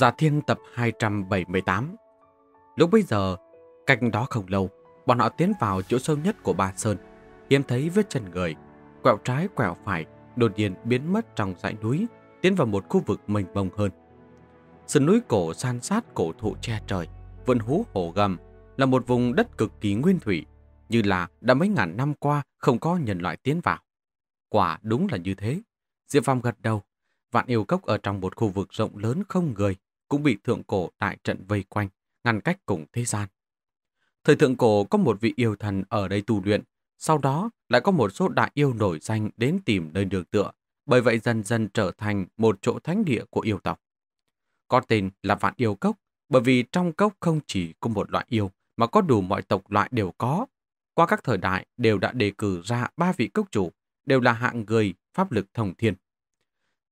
Giả Thiên tập 278 Lúc bây giờ, cách đó không lâu, bọn họ tiến vào chỗ sâu nhất của Ba Sơn, hiếm thấy vết chân người, quẹo trái quẹo phải, đột nhiên biến mất trong dãy núi, tiến vào một khu vực mênh mông hơn. Sườn núi cổ san sát cổ thụ che trời, vườn hú hổ gầm là một vùng đất cực kỳ nguyên thủy, như là đã mấy ngàn năm qua không có nhân loại tiến vào. Quả đúng là như thế. Diệp Phong gật đầu, vạn yêu cốc ở trong một khu vực rộng lớn không người, cũng bị thượng cổ đại trận vây quanh, ngăn cách cùng thế gian. Thời thượng cổ có một vị yêu thần ở đây tu luyện, sau đó lại có một số đại yêu nổi danh đến tìm nơi đường tựa, bởi vậy dần dần trở thành một chỗ thánh địa của yêu tộc. Có tên là Vạn Yêu Cốc, bởi vì trong cốc không chỉ có một loại yêu, mà có đủ mọi tộc loại đều có. Qua các thời đại đều đã đề cử ra ba vị cốc chủ, đều là hạng người, pháp lực thông thiên.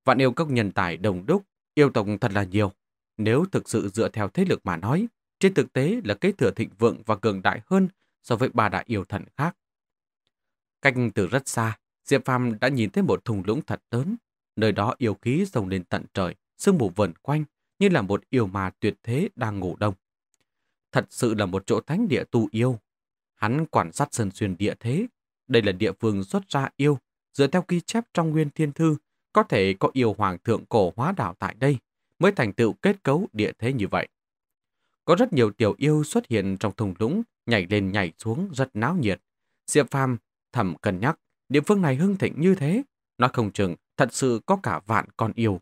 Vạn yêu cốc nhân tài đồng đúc, yêu tộc thật là nhiều. Nếu thực sự dựa theo thế lực mà nói, trên thực tế là kế thừa thịnh vượng và cường đại hơn so với ba đại yêu thần khác. Cách từ rất xa, Diệp Phàm đã nhìn thấy một thùng lũng thật lớn, nơi đó yêu khí rồng lên tận trời, sương mù vẩn quanh như là một yêu ma tuyệt thế đang ngủ đông. Thật sự là một chỗ thánh địa tu yêu. Hắn quan sát sơn xuyên địa thế, đây là địa phương xuất ra yêu, dựa theo ghi chép trong nguyên thiên thư, có thể có yêu hoàng thượng cổ hóa đảo tại đây mới thành tựu kết cấu địa thế như vậy. Có rất nhiều tiểu yêu xuất hiện trong thùng lũng, nhảy lên nhảy xuống rất náo nhiệt. Diệp Phàm thầm cân nhắc, địa phương này hưng thịnh như thế, nó không chừng thật sự có cả vạn con yêu.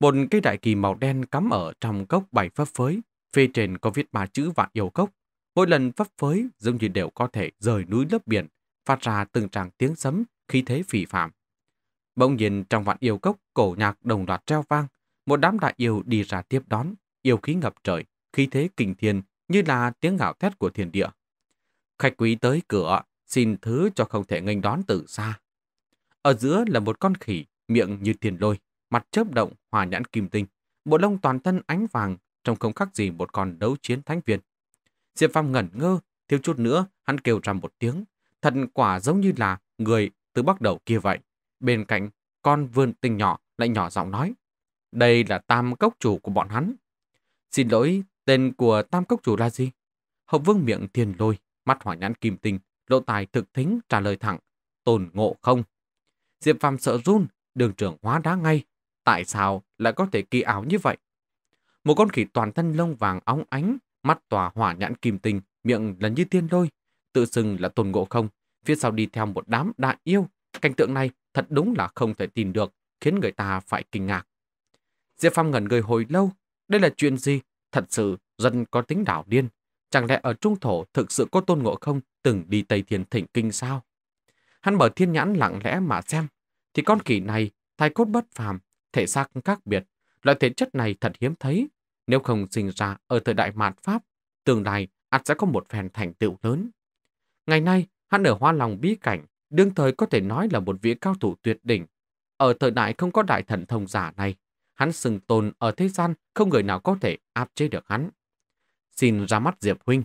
Một cây đại kỳ màu đen cắm ở trong gốc bảy phấp phới, phía trên có viết ba chữ vạn yêu cốc. Mỗi lần phấp phới dường như đều có thể rời núi lớp biển, phát ra từng tràng tiếng sấm, khí thế phỉ phạm. Bỗng nhiên trong vạn yêu cốc cổ nhạc đồng loạt treo vang, một đám đại yêu đi ra tiếp đón, yêu khí ngập trời, khí thế kinh thiên như là tiếng ngạo thét của thiên địa. Khách quý tới cửa, xin thứ cho không thể nghênh đón từ xa. Ở giữa là một con khỉ, miệng như tiền lôi, mặt chớp động, hòa nhãn kim tinh, bộ lông toàn thân ánh vàng, trông không khác gì một con đấu chiến thánh viên. Diệp phong ngẩn ngơ, thiếu chút nữa, hắn kêu ra một tiếng, thật quả giống như là người từ bắt đầu kia vậy. Bên cạnh, con vươn tinh nhỏ lại nhỏ giọng nói. Đây là tam cốc chủ của bọn hắn. Xin lỗi, tên của tam cốc chủ là gì? Hậu vương miệng thiền lôi, mắt hỏa nhãn kim tinh, lộ tài thực thính trả lời thẳng. Tồn ngộ không? Diệp Phàm sợ run, đường trưởng hóa đá ngay. Tại sao lại có thể kỳ ảo như vậy? Một con khỉ toàn thân lông vàng óng ánh, mắt tỏa hỏa nhãn kim tinh, miệng là như tiên lôi. Tự xưng là tồn ngộ không, phía sau đi theo một đám đại yêu. Cảnh tượng này thật đúng là không thể tìm được, khiến người ta phải kinh ngạc. Diệp Phong ngẩn người hồi lâu. Đây là chuyện gì? Thật sự, dân có tính đảo điên. Chẳng lẽ ở Trung Thổ thực sự có Tôn Ngộ Không từng đi Tây Thiên Thịnh Kinh sao? Hắn mở thiên nhãn lặng lẽ mà xem. Thì con kỳ này, thai cốt bất phàm, thể xác khác biệt. Loại thể chất này thật hiếm thấy. Nếu không sinh ra ở thời đại mạt Pháp, tương lai ắt sẽ có một phen thành tựu lớn. Ngày nay, hắn ở hoa lòng bí cảnh, đương thời có thể nói là một vị cao thủ tuyệt đỉnh. Ở thời đại không có đại thần thông giả này, hắn sừng tồn ở thế gian, không người nào có thể áp chế được hắn. Xin ra mắt Diệp Huynh.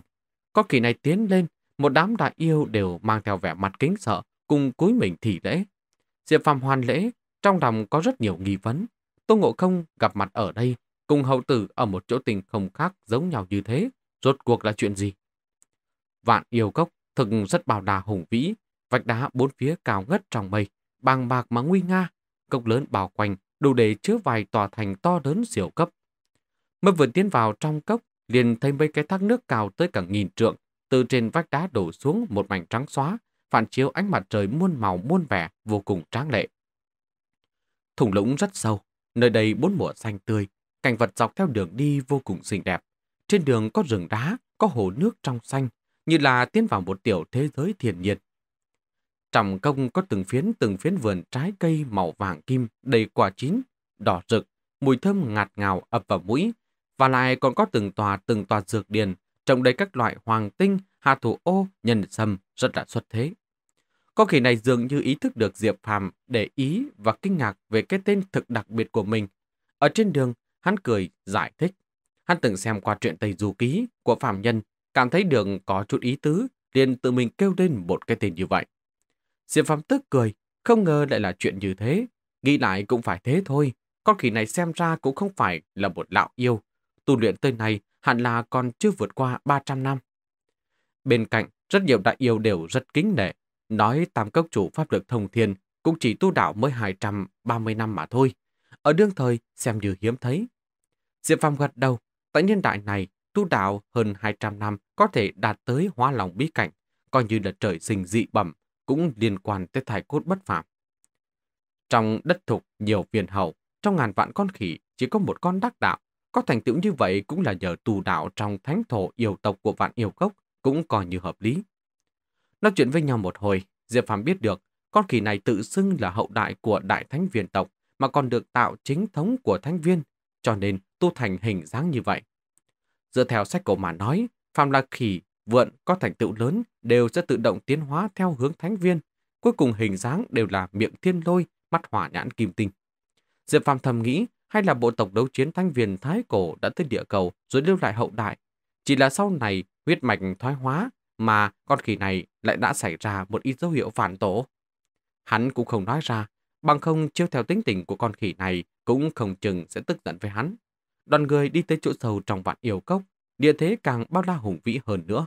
Có kỳ này tiến lên, một đám đại yêu đều mang theo vẻ mặt kính sợ, cùng cúi mình thị lễ. Diệp Phạm hoàn lễ, trong lòng có rất nhiều nghi vấn. Tô Ngộ Không gặp mặt ở đây, cùng hậu tử ở một chỗ tình không khác giống nhau như thế, rốt cuộc là chuyện gì? Vạn yêu cốc thực rất bảo đà hùng vĩ, vách đá bốn phía cao ngất trong mây, bàng bạc mà nguy nga, cốc lớn bao quanh đủ để chứa vài tòa thành to lớn siêu cấp. Mới vừa tiến vào trong cốc, liền thấy mấy cái thác nước cao tới cả nghìn trượng, từ trên vách đá đổ xuống một mảnh trắng xóa, phản chiếu ánh mặt trời muôn màu muôn vẻ vô cùng tráng lệ. Thùng lũng rất sâu, nơi đây bốn mùa xanh tươi, cảnh vật dọc theo đường đi vô cùng xinh đẹp. Trên đường có rừng đá, có hồ nước trong xanh, như là tiến vào một tiểu thế giới thiên nhiên. Trong công có từng phiến từng phiến vườn trái cây màu vàng kim đầy quả chín, đỏ rực, mùi thơm ngạt ngào ập vào mũi. Và lại còn có từng tòa từng tòa dược điền, trồng đầy các loại hoàng tinh, hà thủ ô, nhân sâm rất là xuất thế. có khi này dường như ý thức được Diệp Phàm để ý và kinh ngạc về cái tên thực đặc biệt của mình. Ở trên đường, hắn cười, giải thích. Hắn từng xem qua truyện Tây Du Ký của Phạm Nhân, cảm thấy đường có chút ý tứ, liền tự mình kêu lên một cái tên như vậy. Diệp Phạm tức cười, không ngờ lại là chuyện như thế. Nghĩ lại cũng phải thế thôi, con khỉ này xem ra cũng không phải là một lão yêu. Tu luyện tới này hẳn là còn chưa vượt qua 300 năm. Bên cạnh, rất nhiều đại yêu đều rất kính nể. Nói tam cốc chủ pháp lực thông thiên cũng chỉ tu đạo mới 230 năm mà thôi. Ở đương thời xem như hiếm thấy. Diệp Phạm gật đầu, tại niên đại này, tu đạo hơn 200 năm có thể đạt tới hóa lòng bí cảnh, coi như là trời sinh dị bẩm cũng liên quan tới thải cốt bất phạm. Trong đất thục nhiều viên hậu, trong ngàn vạn con khỉ chỉ có một con đắc đạo. Có thành tựu như vậy cũng là nhờ tù đạo trong thánh thổ yêu tộc của vạn yêu cốc cũng coi như hợp lý. Nói chuyện với nhau một hồi, Diệp Phàm biết được con khỉ này tự xưng là hậu đại của đại thánh viên tộc mà còn được tạo chính thống của thánh viên, cho nên tu thành hình dáng như vậy. Dựa theo sách cổ mà nói, phàm là khỉ vượn có thành tựu lớn đều sẽ tự động tiến hóa theo hướng thánh viên, cuối cùng hình dáng đều là miệng thiên lôi, mắt hỏa nhãn kim tinh. Diệp Phàm thầm nghĩ, hay là bộ tộc đấu chiến thanh viên Thái Cổ đã tới địa cầu rồi lưu lại hậu đại. Chỉ là sau này huyết mạch thoái hóa mà con khỉ này lại đã xảy ra một ít dấu hiệu phản tổ. Hắn cũng không nói ra, bằng không chiêu theo tính tình của con khỉ này cũng không chừng sẽ tức giận với hắn. Đoàn người đi tới chỗ sâu trong vạn yêu cốc, địa thế càng bao la hùng vĩ hơn nữa.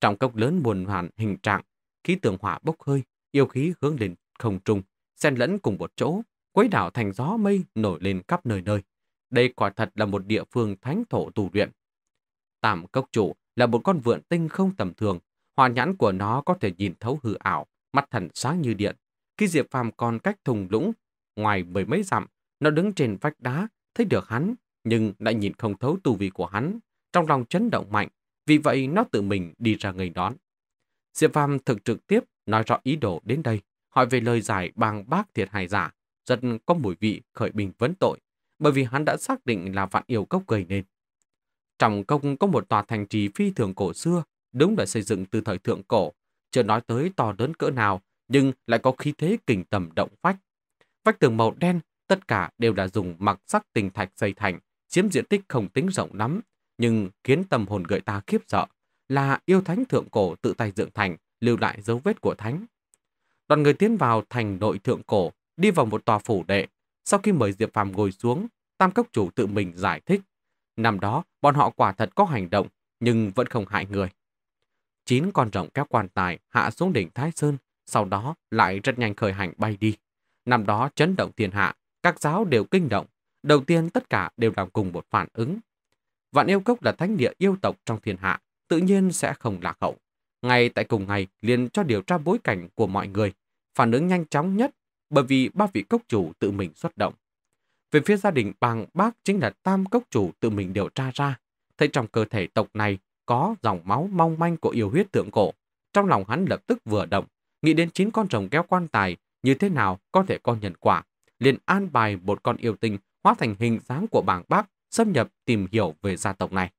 Trong cốc lớn buồn hoàn hình trạng, khí tường hỏa bốc hơi, yêu khí hướng lên không trung, xen lẫn cùng một chỗ, quấy đảo thành gió mây nổi lên khắp nơi nơi. Đây quả thật là một địa phương thánh thổ tù luyện. Tạm cốc chủ là một con vượn tinh không tầm thường, hòa nhãn của nó có thể nhìn thấu hư ảo, mắt thần sáng như điện. Khi Diệp Phàm còn cách thùng lũng, ngoài mười mấy dặm, nó đứng trên vách đá, thấy được hắn, nhưng lại nhìn không thấu tu vi của hắn trong lòng chấn động mạnh, vì vậy nó tự mình đi ra nghênh đón. Diệp Phàm thực trực tiếp nói rõ ý đồ đến đây, hỏi về lời giải bằng bác thiệt hài giả, rất có mùi vị khởi bình vấn tội, bởi vì hắn đã xác định là vạn yêu cốc gây nên. Trong công có một tòa thành trì phi thường cổ xưa, đúng là xây dựng từ thời thượng cổ, chưa nói tới to lớn cỡ nào, nhưng lại có khí thế kình tầm động phách. Vách tường màu đen, tất cả đều là dùng mặc sắc tình thạch xây thành, chiếm diện tích không tính rộng lắm, nhưng khiến tâm hồn người ta khiếp sợ là yêu thánh thượng cổ tự tay dựng thành, lưu lại dấu vết của thánh. Đoàn người tiến vào thành nội thượng cổ, đi vào một tòa phủ đệ. Sau khi mời Diệp Phàm ngồi xuống, tam cốc chủ tự mình giải thích. Năm đó, bọn họ quả thật có hành động, nhưng vẫn không hại người. Chín con rồng kéo quan tài hạ xuống đỉnh Thái Sơn, sau đó lại rất nhanh khởi hành bay đi. Năm đó chấn động thiên hạ, các giáo đều kinh động. Đầu tiên tất cả đều làm cùng một phản ứng, Vạn yêu cốc là thánh địa yêu tộc trong thiên hạ, tự nhiên sẽ không lạc hậu. Ngay tại cùng ngày liền cho điều tra bối cảnh của mọi người, phản ứng nhanh chóng nhất bởi vì ba vị cốc chủ tự mình xuất động. Về phía gia đình bàng bác chính là tam cốc chủ tự mình điều tra ra, thấy trong cơ thể tộc này có dòng máu mong manh của yêu huyết thượng cổ. Trong lòng hắn lập tức vừa động, nghĩ đến chín con rồng kéo quan tài như thế nào có thể con nhận quả. Liền an bài một con yêu tinh hóa thành hình dáng của bảng bác xâm nhập tìm hiểu về gia tộc này.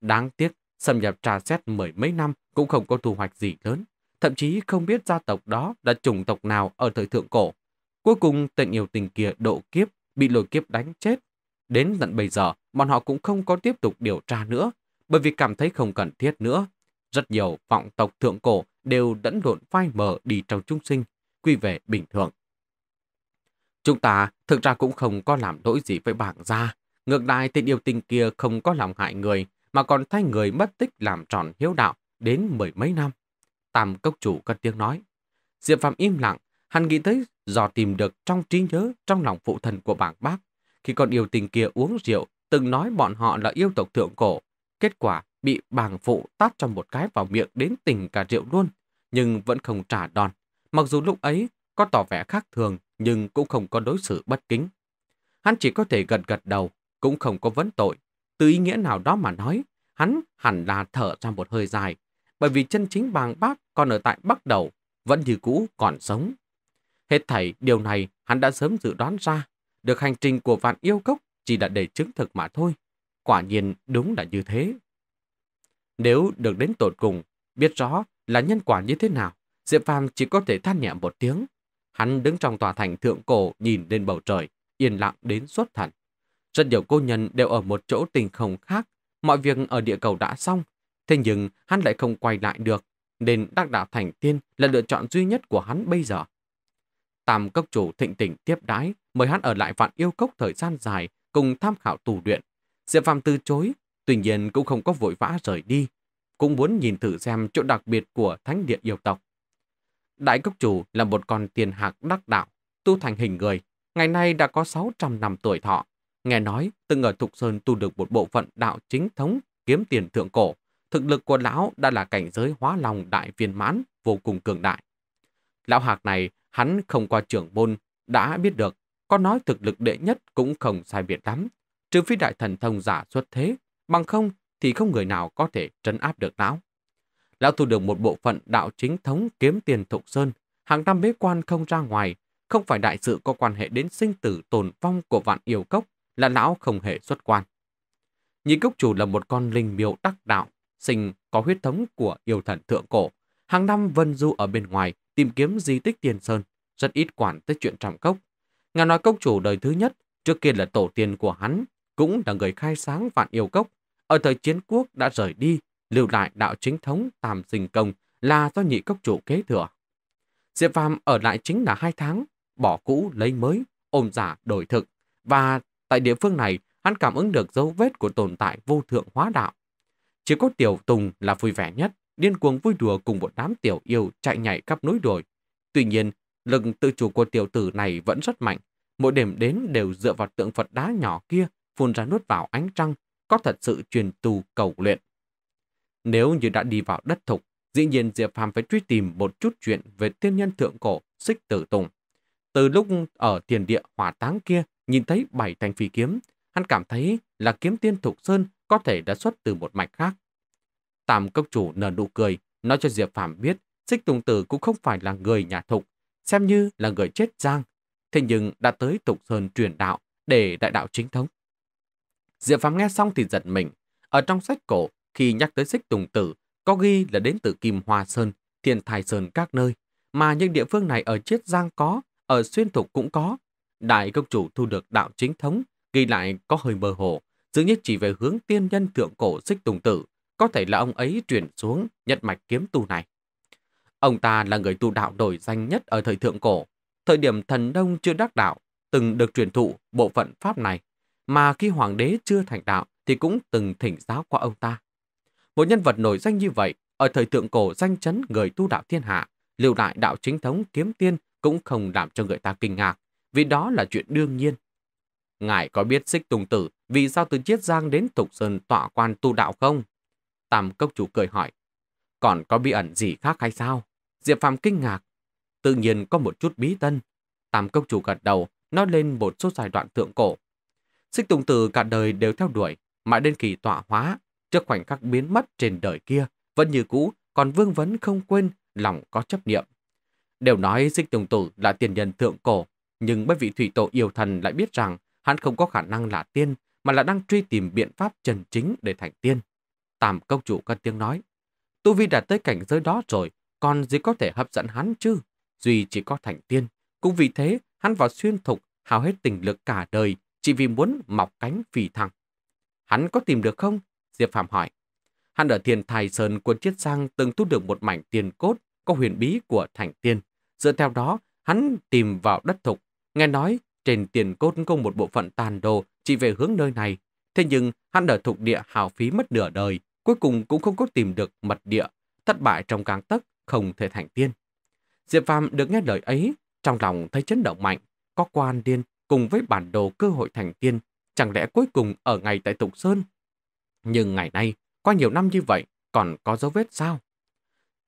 Đáng tiếc, xâm nhập trà xét mười mấy năm cũng không có thu hoạch gì lớn, thậm chí không biết gia tộc đó là chủng tộc nào ở thời thượng cổ. Cuối cùng tình yêu tình kia độ kiếp, bị lôi kiếp đánh chết. Đến tận bây giờ, bọn họ cũng không có tiếp tục điều tra nữa, bởi vì cảm thấy không cần thiết nữa. Rất nhiều vọng tộc thượng cổ đều đẫn lộn phai mờ đi trong chúng sinh, quy về bình thường. Chúng ta thực ra cũng không có làm lỗi gì với bảng gia, Ngược lại tên yêu tình kia không có lòng hại người, mà còn thay người mất tích làm tròn hiếu đạo đến mười mấy năm. Tam cốc chủ cất tiếng nói. Diệp Phạm im lặng, hắn nghĩ tới dò tìm được trong trí nhớ trong lòng phụ thần của bảng bác. Khi con yêu tình kia uống rượu, từng nói bọn họ là yêu tộc thượng cổ. Kết quả bị bảng phụ tát cho một cái vào miệng đến tình cả rượu luôn, nhưng vẫn không trả đòn. Mặc dù lúc ấy có tỏ vẻ khác thường nhưng cũng không có đối xử bất kính. Hắn chỉ có thể gật gật đầu, cũng không có vấn tội. Từ ý nghĩa nào đó mà nói, hắn hẳn là thở ra một hơi dài, bởi vì chân chính bàng bác còn ở tại Bắc Đầu, vẫn như cũ còn sống. Hết thảy điều này hắn đã sớm dự đoán ra, được hành trình của vạn yêu cốc chỉ là để chứng thực mà thôi. Quả nhiên đúng là như thế. Nếu được đến tột cùng, biết rõ là nhân quả như thế nào, Diệp Phàm chỉ có thể than nhẹ một tiếng. Hắn đứng trong tòa thành thượng cổ nhìn lên bầu trời, yên lặng đến suốt thần. Rất nhiều cô nhân đều ở một chỗ tình không khác, mọi việc ở địa cầu đã xong, thế nhưng hắn lại không quay lại được, nên đắc đạo thành tiên là lựa chọn duy nhất của hắn bây giờ. Tam cốc chủ thịnh tỉnh tiếp đái, mời hắn ở lại vạn yêu cốc thời gian dài cùng tham khảo tù luyện. Diệp Phàm từ chối, tuy nhiên cũng không có vội vã rời đi, cũng muốn nhìn thử xem chỗ đặc biệt của thánh địa yêu tộc. Đại cốc chủ là một con tiền hạc đắc đạo, tu thành hình người, ngày nay đã có 600 năm tuổi thọ. Nghe nói, từng ở Thục Sơn tu được một bộ phận đạo chính thống kiếm tiền thượng cổ. Thực lực của lão đã là cảnh giới hóa lòng đại viên mãn, vô cùng cường đại. Lão hạc này, hắn không qua trưởng môn, đã biết được, có nói thực lực đệ nhất cũng không sai biệt lắm. Trừ phi đại thần thông giả xuất thế, bằng không thì không người nào có thể trấn áp được lão. Lão thu được một bộ phận đạo chính thống kiếm tiền thục sơn, hàng năm bế quan không ra ngoài, không phải đại sự có quan hệ đến sinh tử tồn vong của vạn yêu cốc, là lão không hề xuất quan. Nhị cốc chủ là một con linh miêu đắc đạo, sinh có huyết thống của yêu thần thượng cổ. Hàng năm vân du ở bên ngoài tìm kiếm di tích tiền sơn, rất ít quản tới chuyện trầm cốc. Ngài nói cốc chủ đời thứ nhất, trước kia là tổ tiên của hắn, cũng là người khai sáng vạn yêu cốc. Ở thời chiến quốc đã rời đi, lưu lại đạo chính thống tam sinh công là do nhị cốc chủ kế thừa. Diệp Phàm ở lại chính là hai tháng, bỏ cũ lấy mới, ôm giả đổi thực và Tại địa phương này, hắn cảm ứng được dấu vết của tồn tại vô thượng hóa đạo. Chỉ có Tiểu Tùng là vui vẻ nhất, điên cuồng vui đùa cùng một đám tiểu yêu chạy nhảy khắp núi đồi. Tuy nhiên, lực tự chủ của tiểu tử này vẫn rất mạnh. Mỗi điểm đến đều dựa vào tượng Phật đá nhỏ kia phun ra nuốt vào ánh trăng, có thật sự truyền tu cầu luyện. Nếu như đã đi vào đất thục, dĩ nhiên Diệp Phàm phải truy tìm một chút chuyện về tiên nhân thượng cổ, xích tử tùng. Từ lúc ở tiền địa hỏa táng kia nhìn thấy bảy thanh phi kiếm, hắn cảm thấy là kiếm tiên Thục Sơn có thể đã xuất từ một mạch khác. Tam cốc chủ nở nụ cười, nói cho Diệp Phạm biết Xích Tùng Tử cũng không phải là người nhà Thục, xem như là người chết giang. Thế nhưng đã tới Thục Sơn truyền đạo để đại đạo chính thống. Diệp Phạm nghe xong thì giật mình. Ở trong sách cổ, khi nhắc tới Xích Tùng Tử, có ghi là đến từ Kim Hoa Sơn, Thiên Thái Sơn các nơi, mà những địa phương này ở Chiết Giang có ở xuyên thục cũng có. Đại công chủ thu được đạo chính thống, ghi lại có hơi mơ hồ, dường như chỉ về hướng tiên nhân thượng cổ xích tùng tử, có thể là ông ấy truyền xuống nhất mạch kiếm tu này. Ông ta là người tu đạo nổi danh nhất ở thời thượng cổ, thời điểm thần đông chưa đắc đạo, từng được truyền thụ bộ phận pháp này, mà khi hoàng đế chưa thành đạo thì cũng từng thỉnh giáo qua ông ta. Một nhân vật nổi danh như vậy, ở thời thượng cổ danh chấn người tu đạo thiên hạ, lưu đại đạo chính thống kiếm tiên cũng không làm cho người ta kinh ngạc, vì đó là chuyện đương nhiên. Ngài có biết xích tùng tử vì sao từ Chiết Giang đến Tục Sơn tọa quan tu đạo không? Tam cốc chủ cười hỏi. Còn có bí ẩn gì khác hay sao? Diệp Phạm kinh ngạc. Tự nhiên có một chút bí tân. Tam cốc chủ gật đầu, nói lên một số giai đoạn thượng cổ. Xích tùng tử cả đời đều theo đuổi, mãi đến kỳ tọa hóa, trước khoảnh khắc biến mất trên đời kia, vẫn như cũ, còn vương vấn không quên, lòng có chấp niệm Đều nói xích tùng tử là tiền nhân thượng cổ, nhưng mấy vị thủy tổ yêu thần lại biết rằng hắn không có khả năng là tiên, mà là đang truy tìm biện pháp chân chính để thành tiên. Tam công chủ cất tiếng nói, Tu Vi đã tới cảnh giới đó rồi, còn gì có thể hấp dẫn hắn chứ? Duy chỉ có thành tiên. Cũng vì thế, hắn vào xuyên thục, hao hết tình lực cả đời, chỉ vì muốn mọc cánh phì thẳng. Hắn có tìm được không? Diệp Phạm hỏi. Hắn ở thiền thài sơn quân chiết sang từng tu được một mảnh tiền cốt có huyền bí của thành tiên. Dựa theo đó, hắn tìm vào đất thục. Nghe nói trên tiền cốt có một bộ phận tàn đồ chỉ về hướng nơi này. Thế nhưng hắn ở thục địa hào phí mất nửa đời, cuối cùng cũng không có tìm được mật địa, thất bại trong càng tấc, không thể thành tiên. Diệp Phàm được nghe lời ấy, trong lòng thấy chấn động mạnh, có quan điên cùng với bản đồ cơ hội thành tiên, chẳng lẽ cuối cùng ở ngày tại tục Sơn? Nhưng ngày nay, qua nhiều năm như vậy, còn có dấu vết sao?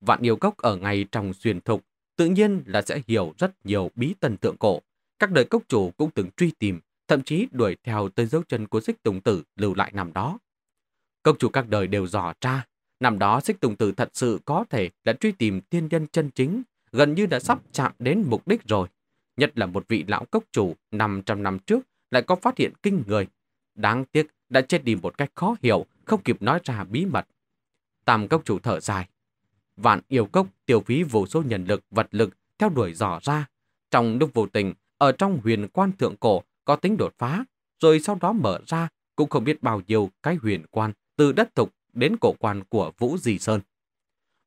Vạn yêu gốc ở ngày trong xuyên thục tự nhiên là sẽ hiểu rất nhiều bí tần tượng cổ. Các đời cốc chủ cũng từng truy tìm, thậm chí đuổi theo tới dấu chân của xích tùng tử lưu lại năm đó. Cốc chủ các đời đều dò tra, năm đó xích tùng tử thật sự có thể đã truy tìm tiên nhân chân chính, gần như đã sắp chạm đến mục đích rồi. Nhất là một vị lão cốc chủ 500 năm trước lại có phát hiện kinh người. Đáng tiếc đã chết đi một cách khó hiểu, không kịp nói ra bí mật. Tam cốc chủ thở dài, Vạn yêu cốc tiêu phí vô số nhân lực, vật lực theo đuổi dò ra. Trong lúc vô tình, ở trong huyền quan thượng cổ có tính đột phá, rồi sau đó mở ra cũng không biết bao nhiêu cái huyền quan từ đất thục đến cổ quan của Vũ di Sơn.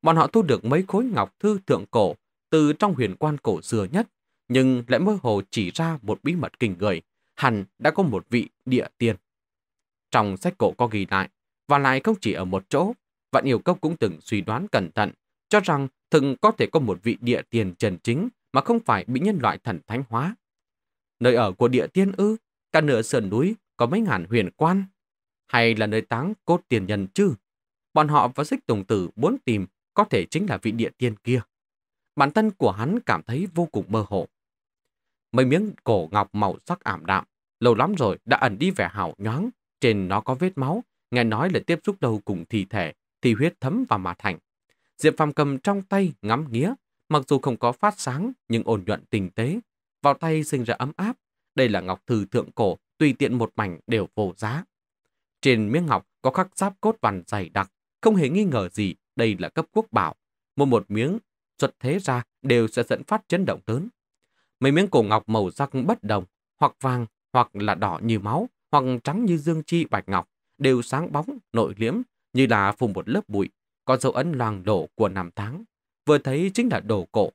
Bọn họ thu được mấy khối ngọc thư thượng cổ từ trong huyền quan cổ xưa nhất, nhưng lại mơ hồ chỉ ra một bí mật kinh người, hẳn đã có một vị địa tiên. Trong sách cổ có ghi lại, và lại không chỉ ở một chỗ, Vạn Yêu Cốc cũng từng suy đoán cẩn thận, cho rằng từng có thể có một vị địa tiền trần chính mà không phải bị nhân loại thần thánh hóa. Nơi ở của địa tiên ư, cả nửa sườn núi có mấy ngàn huyền quan, hay là nơi táng cốt tiền nhân chứ? Bọn họ và xích tùng tử muốn tìm có thể chính là vị địa tiên kia. Bản thân của hắn cảm thấy vô cùng mơ hồ. Mấy miếng cổ ngọc màu sắc ảm đạm, lâu lắm rồi đã ẩn đi vẻ hào nhoáng, trên nó có vết máu, nghe nói là tiếp xúc đâu cùng thi thể thì huyết thấm vào mà thành. Diệp Phàm cầm trong tay ngắm nghía, mặc dù không có phát sáng nhưng ổn nhuận tinh tế, vào tay sinh ra ấm áp. Đây là ngọc thư thượng cổ, tùy tiện một mảnh đều vô giá. Trên miếng ngọc có khắc giáp cốt vằn dày đặc, không hề nghi ngờ gì đây là cấp quốc bảo. Mua một miếng xuất thế ra đều sẽ dẫn phát chấn động lớn. Mấy miếng cổ ngọc màu sắc bất đồng, hoặc vàng, hoặc là đỏ như máu, hoặc trắng như dương chi bạch ngọc, đều sáng bóng, nội liễm, như là phủ một lớp bụi, có dấu ấn loang lổ của năm tháng. Vừa thấy chính là đồ cổ.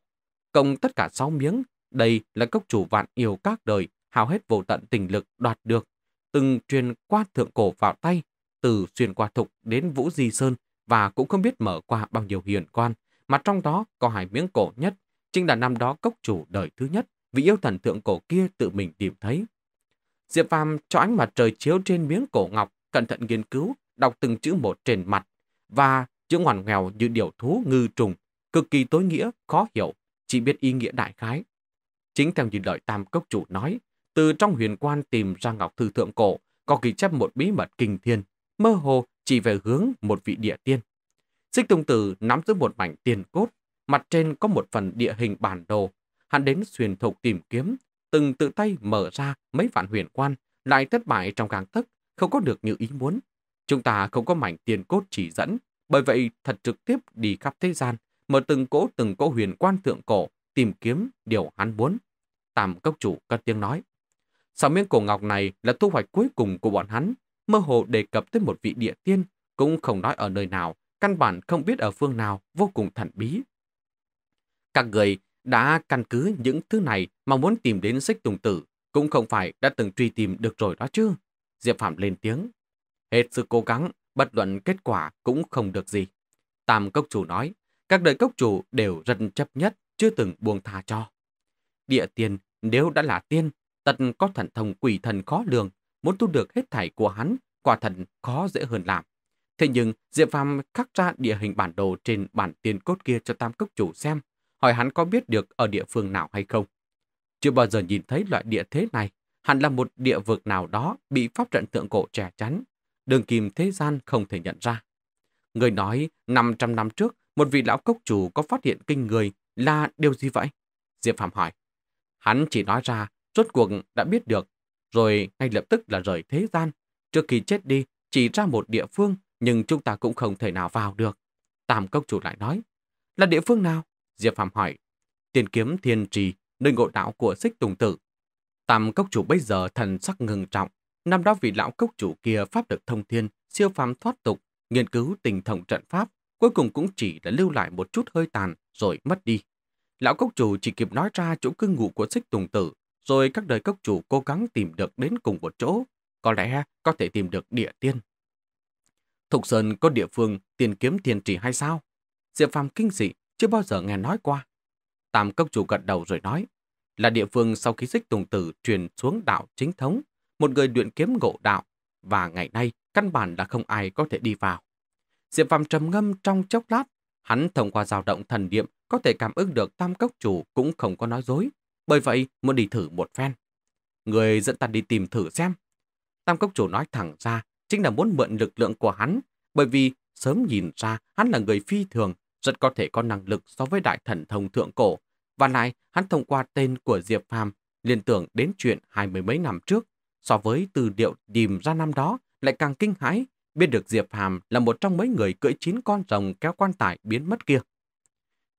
Cộng tất cả sáu miếng, đây là cốc chủ vạn yêu các đời, hào hết vô tận tình lực đoạt được. Từng truyền qua thượng cổ vào tay, từ xuyên qua thục đến Vũ Di Sơn và cũng không biết mở qua bao nhiêu hiền quan, mà trong đó có hai miếng cổ nhất, chính là năm đó cốc chủ đời thứ nhất, vị yêu thần thượng cổ kia tự mình tìm thấy. Diệp Phàm cho ánh mặt trời chiếu trên miếng cổ ngọc, cẩn thận nghiên cứu, đọc từng chữ một trên mặt, và chữ ngoằn nghèo như điều thú ngư trùng, cực kỳ tối nghĩa, khó hiểu, chỉ biết ý nghĩa đại khái. Chính theo như lời Tam Cốc Chủ nói, từ trong huyền quan tìm ra ngọc thư thượng cổ, có ghi chép một bí mật kinh thiên, mơ hồ chỉ về hướng một vị địa tiên. Xích Tùng Tử nắm giữ một mảnh tiền cốt, mặt trên có một phần địa hình bản đồ. Hắn đến xuyên thục tìm kiếm, từng tự tay mở ra mấy vạn huyền quan, lại thất bại trong gang tấc, không có được như ý muốn. Chúng ta không có mảnh tiền cốt chỉ dẫn, bởi vậy thật trực tiếp đi khắp thế gian, mở từng cỗ từng cỗ huyền quan thượng cổ, tìm kiếm điều hắn muốn. Tạm cốc chủ cất tiếng nói. Sáu miếng cổ ngọc này là thu hoạch cuối cùng của bọn hắn, mơ hồ đề cập tới một vị địa tiên, cũng không nói ở nơi nào, căn bản không biết ở phương nào, vô cùng thần bí. Các người đã căn cứ những thứ này mà muốn tìm đến sách tùng tử, cũng không phải đã từng truy tìm được rồi đó chứ. Diệp Phạm lên tiếng. Hết sự cố gắng, bất luận kết quả cũng không được gì. Tam cốc chủ nói, các đời cốc chủ đều rất chấp nhất, chưa từng buông tha cho. Địa tiên, nếu đã là tiên, tận có thần thông quỷ thần khó lường, muốn tu được hết thảy của hắn, quả thần khó dễ hơn làm. Thế nhưng, Diệp Phàm khắc ra địa hình bản đồ trên bản tiền cốt kia cho tam cốc chủ xem, hỏi hắn có biết được ở địa phương nào hay không. Chưa bao giờ nhìn thấy loại địa thế này, hẳn là một địa vực nào đó bị pháp trận tượng cổ trẻ chắn, đường kim thế gian không thể nhận ra. Người nói 500 năm trước, một vị lão cốc chủ có phát hiện kinh người là điều gì vậy? Diệp Phạm hỏi. Hắn chỉ nói ra, rốt cuộc đã biết được, rồi ngay lập tức là rời thế gian. Trước khi chết đi, chỉ ra một địa phương, nhưng chúng ta cũng không thể nào vào được. Tam cốc chủ lại nói, là địa phương nào? Diệp Phạm hỏi. Tiền kiếm thiên trì, nơi ngộ đạo của xích tùng tử. Tam cốc chủ bây giờ thần sắc ngừng trọng, Năm đó vị lão cốc chủ kia pháp được thông thiên, siêu phàm thoát tục, nghiên cứu tình thống trận pháp, cuối cùng cũng chỉ là lưu lại một chút hơi tàn rồi mất đi. Lão cốc chủ chỉ kịp nói ra chỗ cư ngụ của xích tùng tử, rồi các đời cốc chủ cố gắng tìm được đến cùng một chỗ, có lẽ có thể tìm được địa tiên. Thục Sơn có địa phương tiền kiếm tiền trì hay sao? Diệp Phàm kinh dị, chưa bao giờ nghe nói qua. Tam cốc chủ gật đầu rồi nói, là địa phương sau khi xích tùng tử truyền xuống đạo chính thống, một người luyện kiếm ngộ đạo, và ngày nay căn bản là không ai có thể đi vào. Diệp Phàm trầm ngâm trong chốc lát, hắn thông qua dao động thần niệm có thể cảm ứng được tam cốc chủ cũng không có nói dối, bởi vậy muốn đi thử một phen. Người dẫn ta đi tìm thử xem. Tam cốc chủ nói thẳng ra chính là muốn mượn lực lượng của hắn, bởi vì sớm nhìn ra hắn là người phi thường, rất có thể có năng lực so với đại thần thông thượng cổ, và lại hắn thông qua tên của Diệp Phàm liên tưởng đến chuyện hai mươi mấy năm trước So với từ điệu tìm ra năm đó, lại càng kinh hãi, biết được Diệp Hàm là một trong mấy người cưỡi chín con rồng kéo quan tài biến mất kia.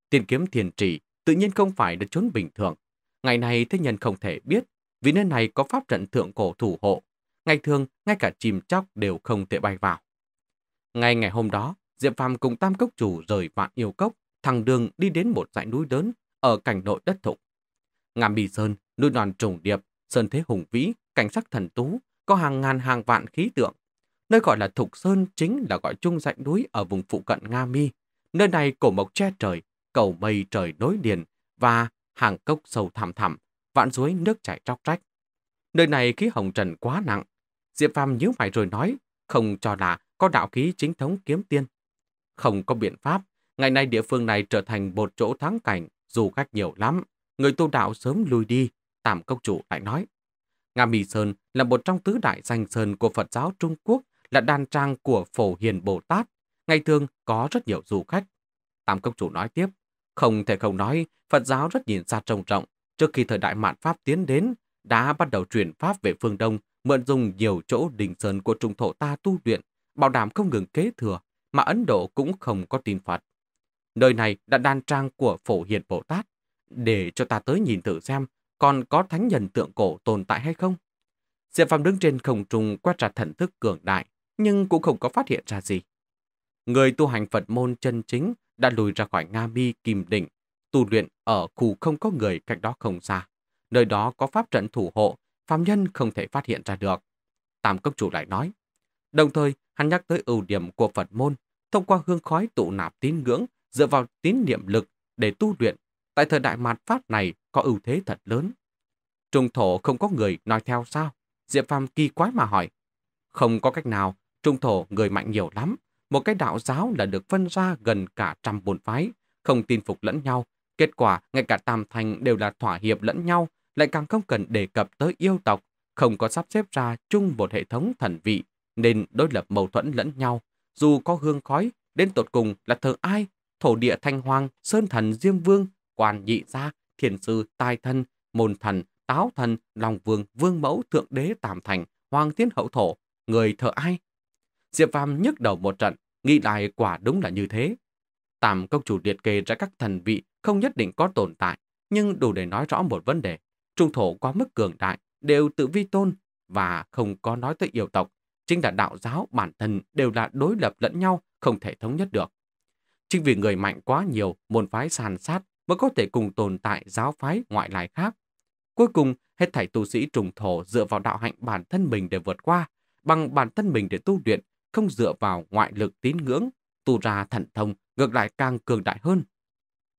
Tiền kiếm thiền trì tự nhiên không phải được trốn bình thường. Ngày này thế nhân không thể biết, vì nơi này có pháp trận thượng cổ thủ hộ. Ngày thường, ngay cả chim chóc đều không thể bay vào. Ngay ngày hôm đó, Diệp Phàm cùng Tam Cốc Chủ rời vạn yêu cốc, thẳng đường đi đến một dãy núi lớn ở cảnh nội đất thục. Ngàm Bì Sơn, núi đoàn trùng điệp, sơn thế hùng vĩ, cảnh sắc thần tú, có hàng ngàn hàng vạn khí tượng. Nơi gọi là Thục Sơn chính là gọi chung dãy núi ở vùng phụ cận Nga Mi. Nơi này cổ mộc che trời, cầu mây trời nối liền và hàng cốc sâu thẳm thẳm, vạn suối nước chảy róc rách. Nơi này khí hồng trần quá nặng. Diệp Phàm nhíu mày rồi nói, không cho là có đạo khí chính thống kiếm tiên. Không có biện pháp, ngày nay địa phương này trở thành một chỗ thắng cảnh, dù khách nhiều lắm. Người tu đạo sớm lui đi, tạm Cốc Chủ lại nói. Nga Mì Sơn là một trong tứ đại danh sơn của Phật giáo Trung Quốc, là đan trang của Phổ Hiền Bồ Tát. Ngày thường có rất nhiều du khách. Tam công Chủ nói tiếp, không thể không nói, Phật giáo rất nhìn xa trông rộng. Trước khi thời đại mạn Pháp tiến đến, đã bắt đầu truyền Pháp về phương Đông, mượn dùng nhiều chỗ đình sơn của trung thổ ta tu luyện, bảo đảm không ngừng kế thừa, mà Ấn Độ cũng không có tin Phật. Nơi này đã đan trang của Phổ Hiền Bồ Tát. Để cho ta tới nhìn thử xem còn có thánh nhân tượng cổ tồn tại hay không? Diệp Phàm đứng trên không trung quét ra thần thức cường đại, nhưng cũng không có phát hiện ra gì. Người tu hành Phật môn chân chính đã lùi ra khỏi Nga Mi Kim định tu luyện ở khu không có người cách đó không xa. Nơi đó có pháp trận thủ hộ, phàm nhân không thể phát hiện ra được. Tam công chủ lại nói. Đồng thời, hắn nhắc tới ưu điểm của Phật môn, thông qua hương khói tụ nạp tín ngưỡng, dựa vào tín niệm lực để tu luyện tại thời đại mạt Pháp này có ưu thế thật lớn. Trung thổ không có người nói theo sao? Diệp Phàm kỳ quái mà hỏi. Không có cách nào, trung thổ người mạnh nhiều lắm. Một cái đạo giáo là được phân ra gần cả trăm bồn phái, không tin phục lẫn nhau. Kết quả, ngay cả tam thành đều là thỏa hiệp lẫn nhau, lại càng không cần đề cập tới yêu tộc, không có sắp xếp ra chung một hệ thống thần vị, nên đối lập mâu thuẫn lẫn nhau. Dù có hương khói, đến tột cùng là thờ ai, thổ địa thanh hoàng, sơn thần diêm vương, quan nhị gia, thiền sư, tai thân, môn thần, táo thần, lòng vương, vương mẫu, thượng đế, tam thành, hoàng thiên hậu thổ, người thợ ai? Diệp Phàm nhức đầu một trận, nghĩ lại quả đúng là như thế. Tam công chủ liệt kê ra các thần vị không nhất định có tồn tại, nhưng đủ để nói rõ một vấn đề. Trung thổ quá mức cường đại, đều tự vi tôn và không có nói tới yêu tộc. Chính là đạo giáo bản thân đều là đối lập lẫn nhau, không thể thống nhất được. Chính vì người mạnh quá nhiều, môn phái sàn sát mới có thể cùng tồn tại giáo phái ngoại lai khác. Cuối cùng, hết thảy tu sĩ trùng thổ dựa vào đạo hạnh bản thân mình để vượt qua, bằng bản thân mình để tu luyện, không dựa vào ngoại lực tín ngưỡng, tu ra thần thông ngược lại càng cường đại hơn.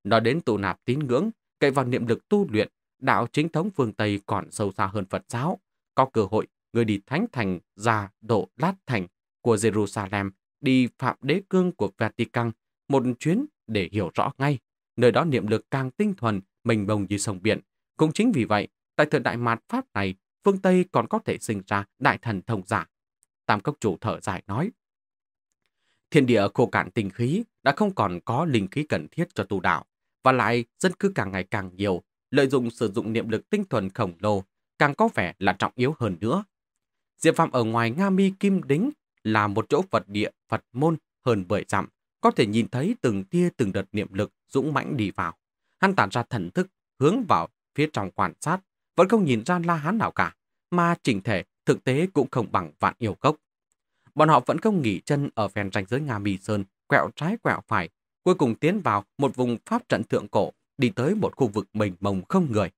Nói đến tụ nạp tín ngưỡng, cậy vào niệm lực tu luyện, đạo chính thống phương Tây còn sâu xa hơn Phật giáo. Có cơ hội, người đi Thánh Thành, ra Độ Lát Thành của Jerusalem, đi Phạm Đế Cương của Vatican, một chuyến để hiểu rõ ngay nơi đó niệm lực càng tinh thuần, mênh mông như sông biển. Cũng chính vì vậy, tại thời đại mạt Pháp này, phương Tây còn có thể sinh ra đại thần thông giả. Tam Cốc Chủ thở dài nói, Thiên địa khô cạn tinh khí đã không còn có linh khí cần thiết cho tu đạo, và lại dân cư càng ngày càng nhiều, lợi dụng sử dụng niệm lực tinh thuần khổng lồ càng có vẻ là trọng yếu hơn nữa. Diệp Phạm ở ngoài Nga Mi Kim Đính là một chỗ Phật địa, Phật môn hơn bởi dặm, có thể nhìn thấy từng tia từng đợt niệm lực dũng mãnh đi vào. Hắn tản ra thần thức, hướng vào phía trong quan sát, vẫn không nhìn ra la hán nào cả, mà chỉnh thể thực tế cũng không bằng vạn yêu cốc. Bọn họ vẫn không nghỉ chân ở ven ranh giới Nga Mì Sơn, quẹo trái quẹo phải, cuối cùng tiến vào một vùng pháp trận thượng cổ, đi tới một khu vực mình mông không người.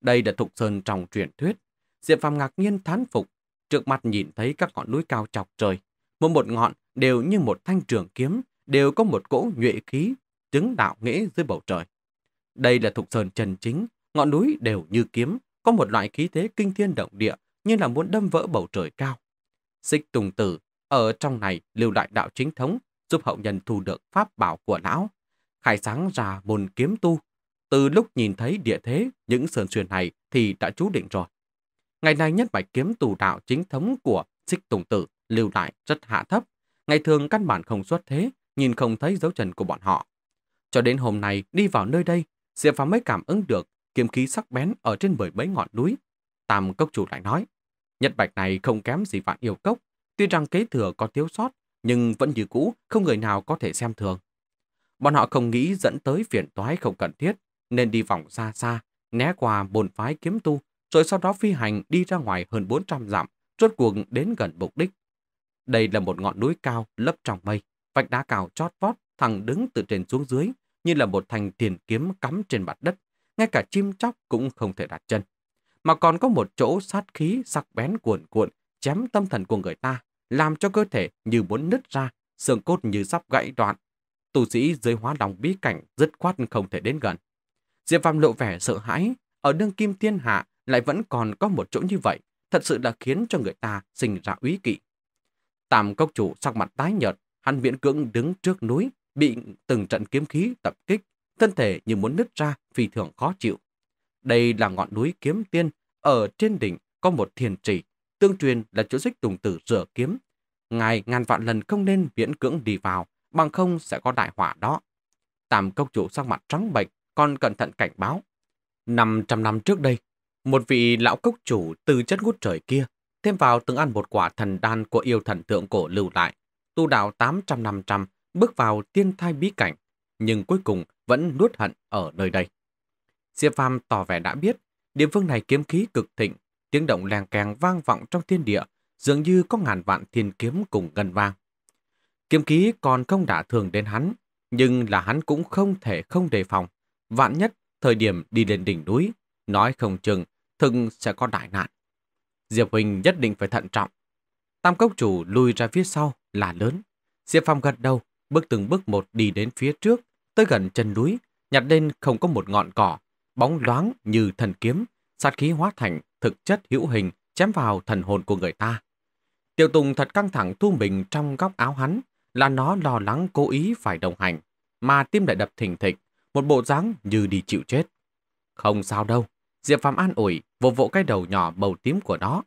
Đây là thục sơn trong truyền thuyết. Diệp phạm ngạc nhiên thán phục, trước mặt nhìn thấy các ngọn núi cao chọc trời. Mỗi một ngọn đều như một thanh trường kiếm, đều có một cỗ nhuệ khí chứng đạo nghĩa dưới bầu trời. Đây là thục sơn trần chính, ngọn núi đều như kiếm, có một loại khí thế kinh thiên động địa như là muốn đâm vỡ bầu trời cao. Xích Tùng Tử ở trong này lưu lại đạo chính thống giúp hậu nhân thu được pháp bảo của lão, khai sáng ra môn kiếm tu. Từ lúc nhìn thấy địa thế những sơn xuyên này thì đã chú định rồi. Ngày nay nhất bạch kiếm tù đạo chính thống của Xích Tùng Tử lưu lại rất hạ thấp. Ngày thường căn bản không xuất thế, nhìn không thấy dấu chân của bọn họ. Cho đến hôm nay đi vào nơi đây, Diệp Phàm mới cảm ứng được kiếm khí sắc bén ở trên bởi mấy ngọn núi. Tam cốc chủ lại nói, Nhật bạch này không kém gì vạn yêu cốc, tuy rằng kế thừa có thiếu sót, nhưng vẫn như cũ, không người nào có thể xem thường. Bọn họ không nghĩ dẫn tới phiền toái không cần thiết, nên đi vòng xa xa, né qua bồn phái kiếm tu, rồi sau đó phi hành đi ra ngoài hơn 400 dặm, rốt cuộc đến gần mục đích. Đây là một ngọn núi cao lấp trong mây, vạch đá cao chót vót, thẳng đứng từ trên xuống dưới, như là một thành tiền kiếm cắm trên mặt đất, ngay cả chim chóc cũng không thể đặt chân. Mà còn có một chỗ sát khí sắc bén cuồn cuộn, chém tâm thần của người ta, làm cho cơ thể như muốn nứt ra, xương cốt như sắp gãy đoạn. Tu sĩ dưới hóa lòng bí cảnh dứt khoát không thể đến gần. Diệp Phàm lộ vẻ sợ hãi, ở đương kim thiên hạ lại vẫn còn có một chỗ như vậy, thật sự là khiến cho người ta sinh ra úy kỵ. Tạm cốc chủ sắc mặt tái nhợt, hắn viễn cưỡng đứng trước núi, bị từng trận kiếm khí tập kích, thân thể như muốn nứt ra phi thường khó chịu. Đây là ngọn núi kiếm tiên, ở trên đỉnh có một thiền trì, tương truyền là chỗ dích tùng tử rửa kiếm. Ngài ngàn vạn lần không nên viễn cưỡng đi vào, bằng không sẽ có đại họa đó. Tam công chủ sang mặt trắng bệnh, còn cẩn thận cảnh báo. 500 năm trước đây, một vị lão cốc chủ từ chất ngút trời kia, thêm vào từng ăn một quả thần đan của yêu thần thượng cổ lưu lại, tu đạo 800 năm trăm, bước vào tiên thai bí cảnh, nhưng cuối cùng vẫn nuốt hận ở nơi đây. Diệp Phàm tỏ vẻ đã biết, địa phương này kiếm khí cực thịnh, tiếng động lèng kèng vang vọng trong thiên địa, dường như có ngàn vạn thiên kiếm cùng gần vang. Kiếm khí còn không đã thường đến hắn, nhưng là hắn cũng không thể không đề phòng. Vạn nhất, thời điểm đi lên đỉnh núi, nói không chừng, thừng sẽ có đại nạn. Diệp Huỳnh nhất định phải thận trọng. Tam cốc chủ lùi ra phía sau là lớn. Diệp Phàm gật đầu, bước từng bước một đi đến phía trước, tới gần chân núi, nhặt lên không có một ngọn cỏ, bóng loáng như thần kiếm, sát khí hóa thành thực chất hữu hình chém vào thần hồn của người ta. Tiêu Tùng thật căng thẳng thu mình trong góc áo hắn, là nó lo lắng cố ý phải đồng hành, mà tim lại đập thình thịch, một bộ dáng như đi chịu chết. Không sao đâu, Diệp Phàm an ủi, vỗ vỗ cái đầu nhỏ màu tím của nó.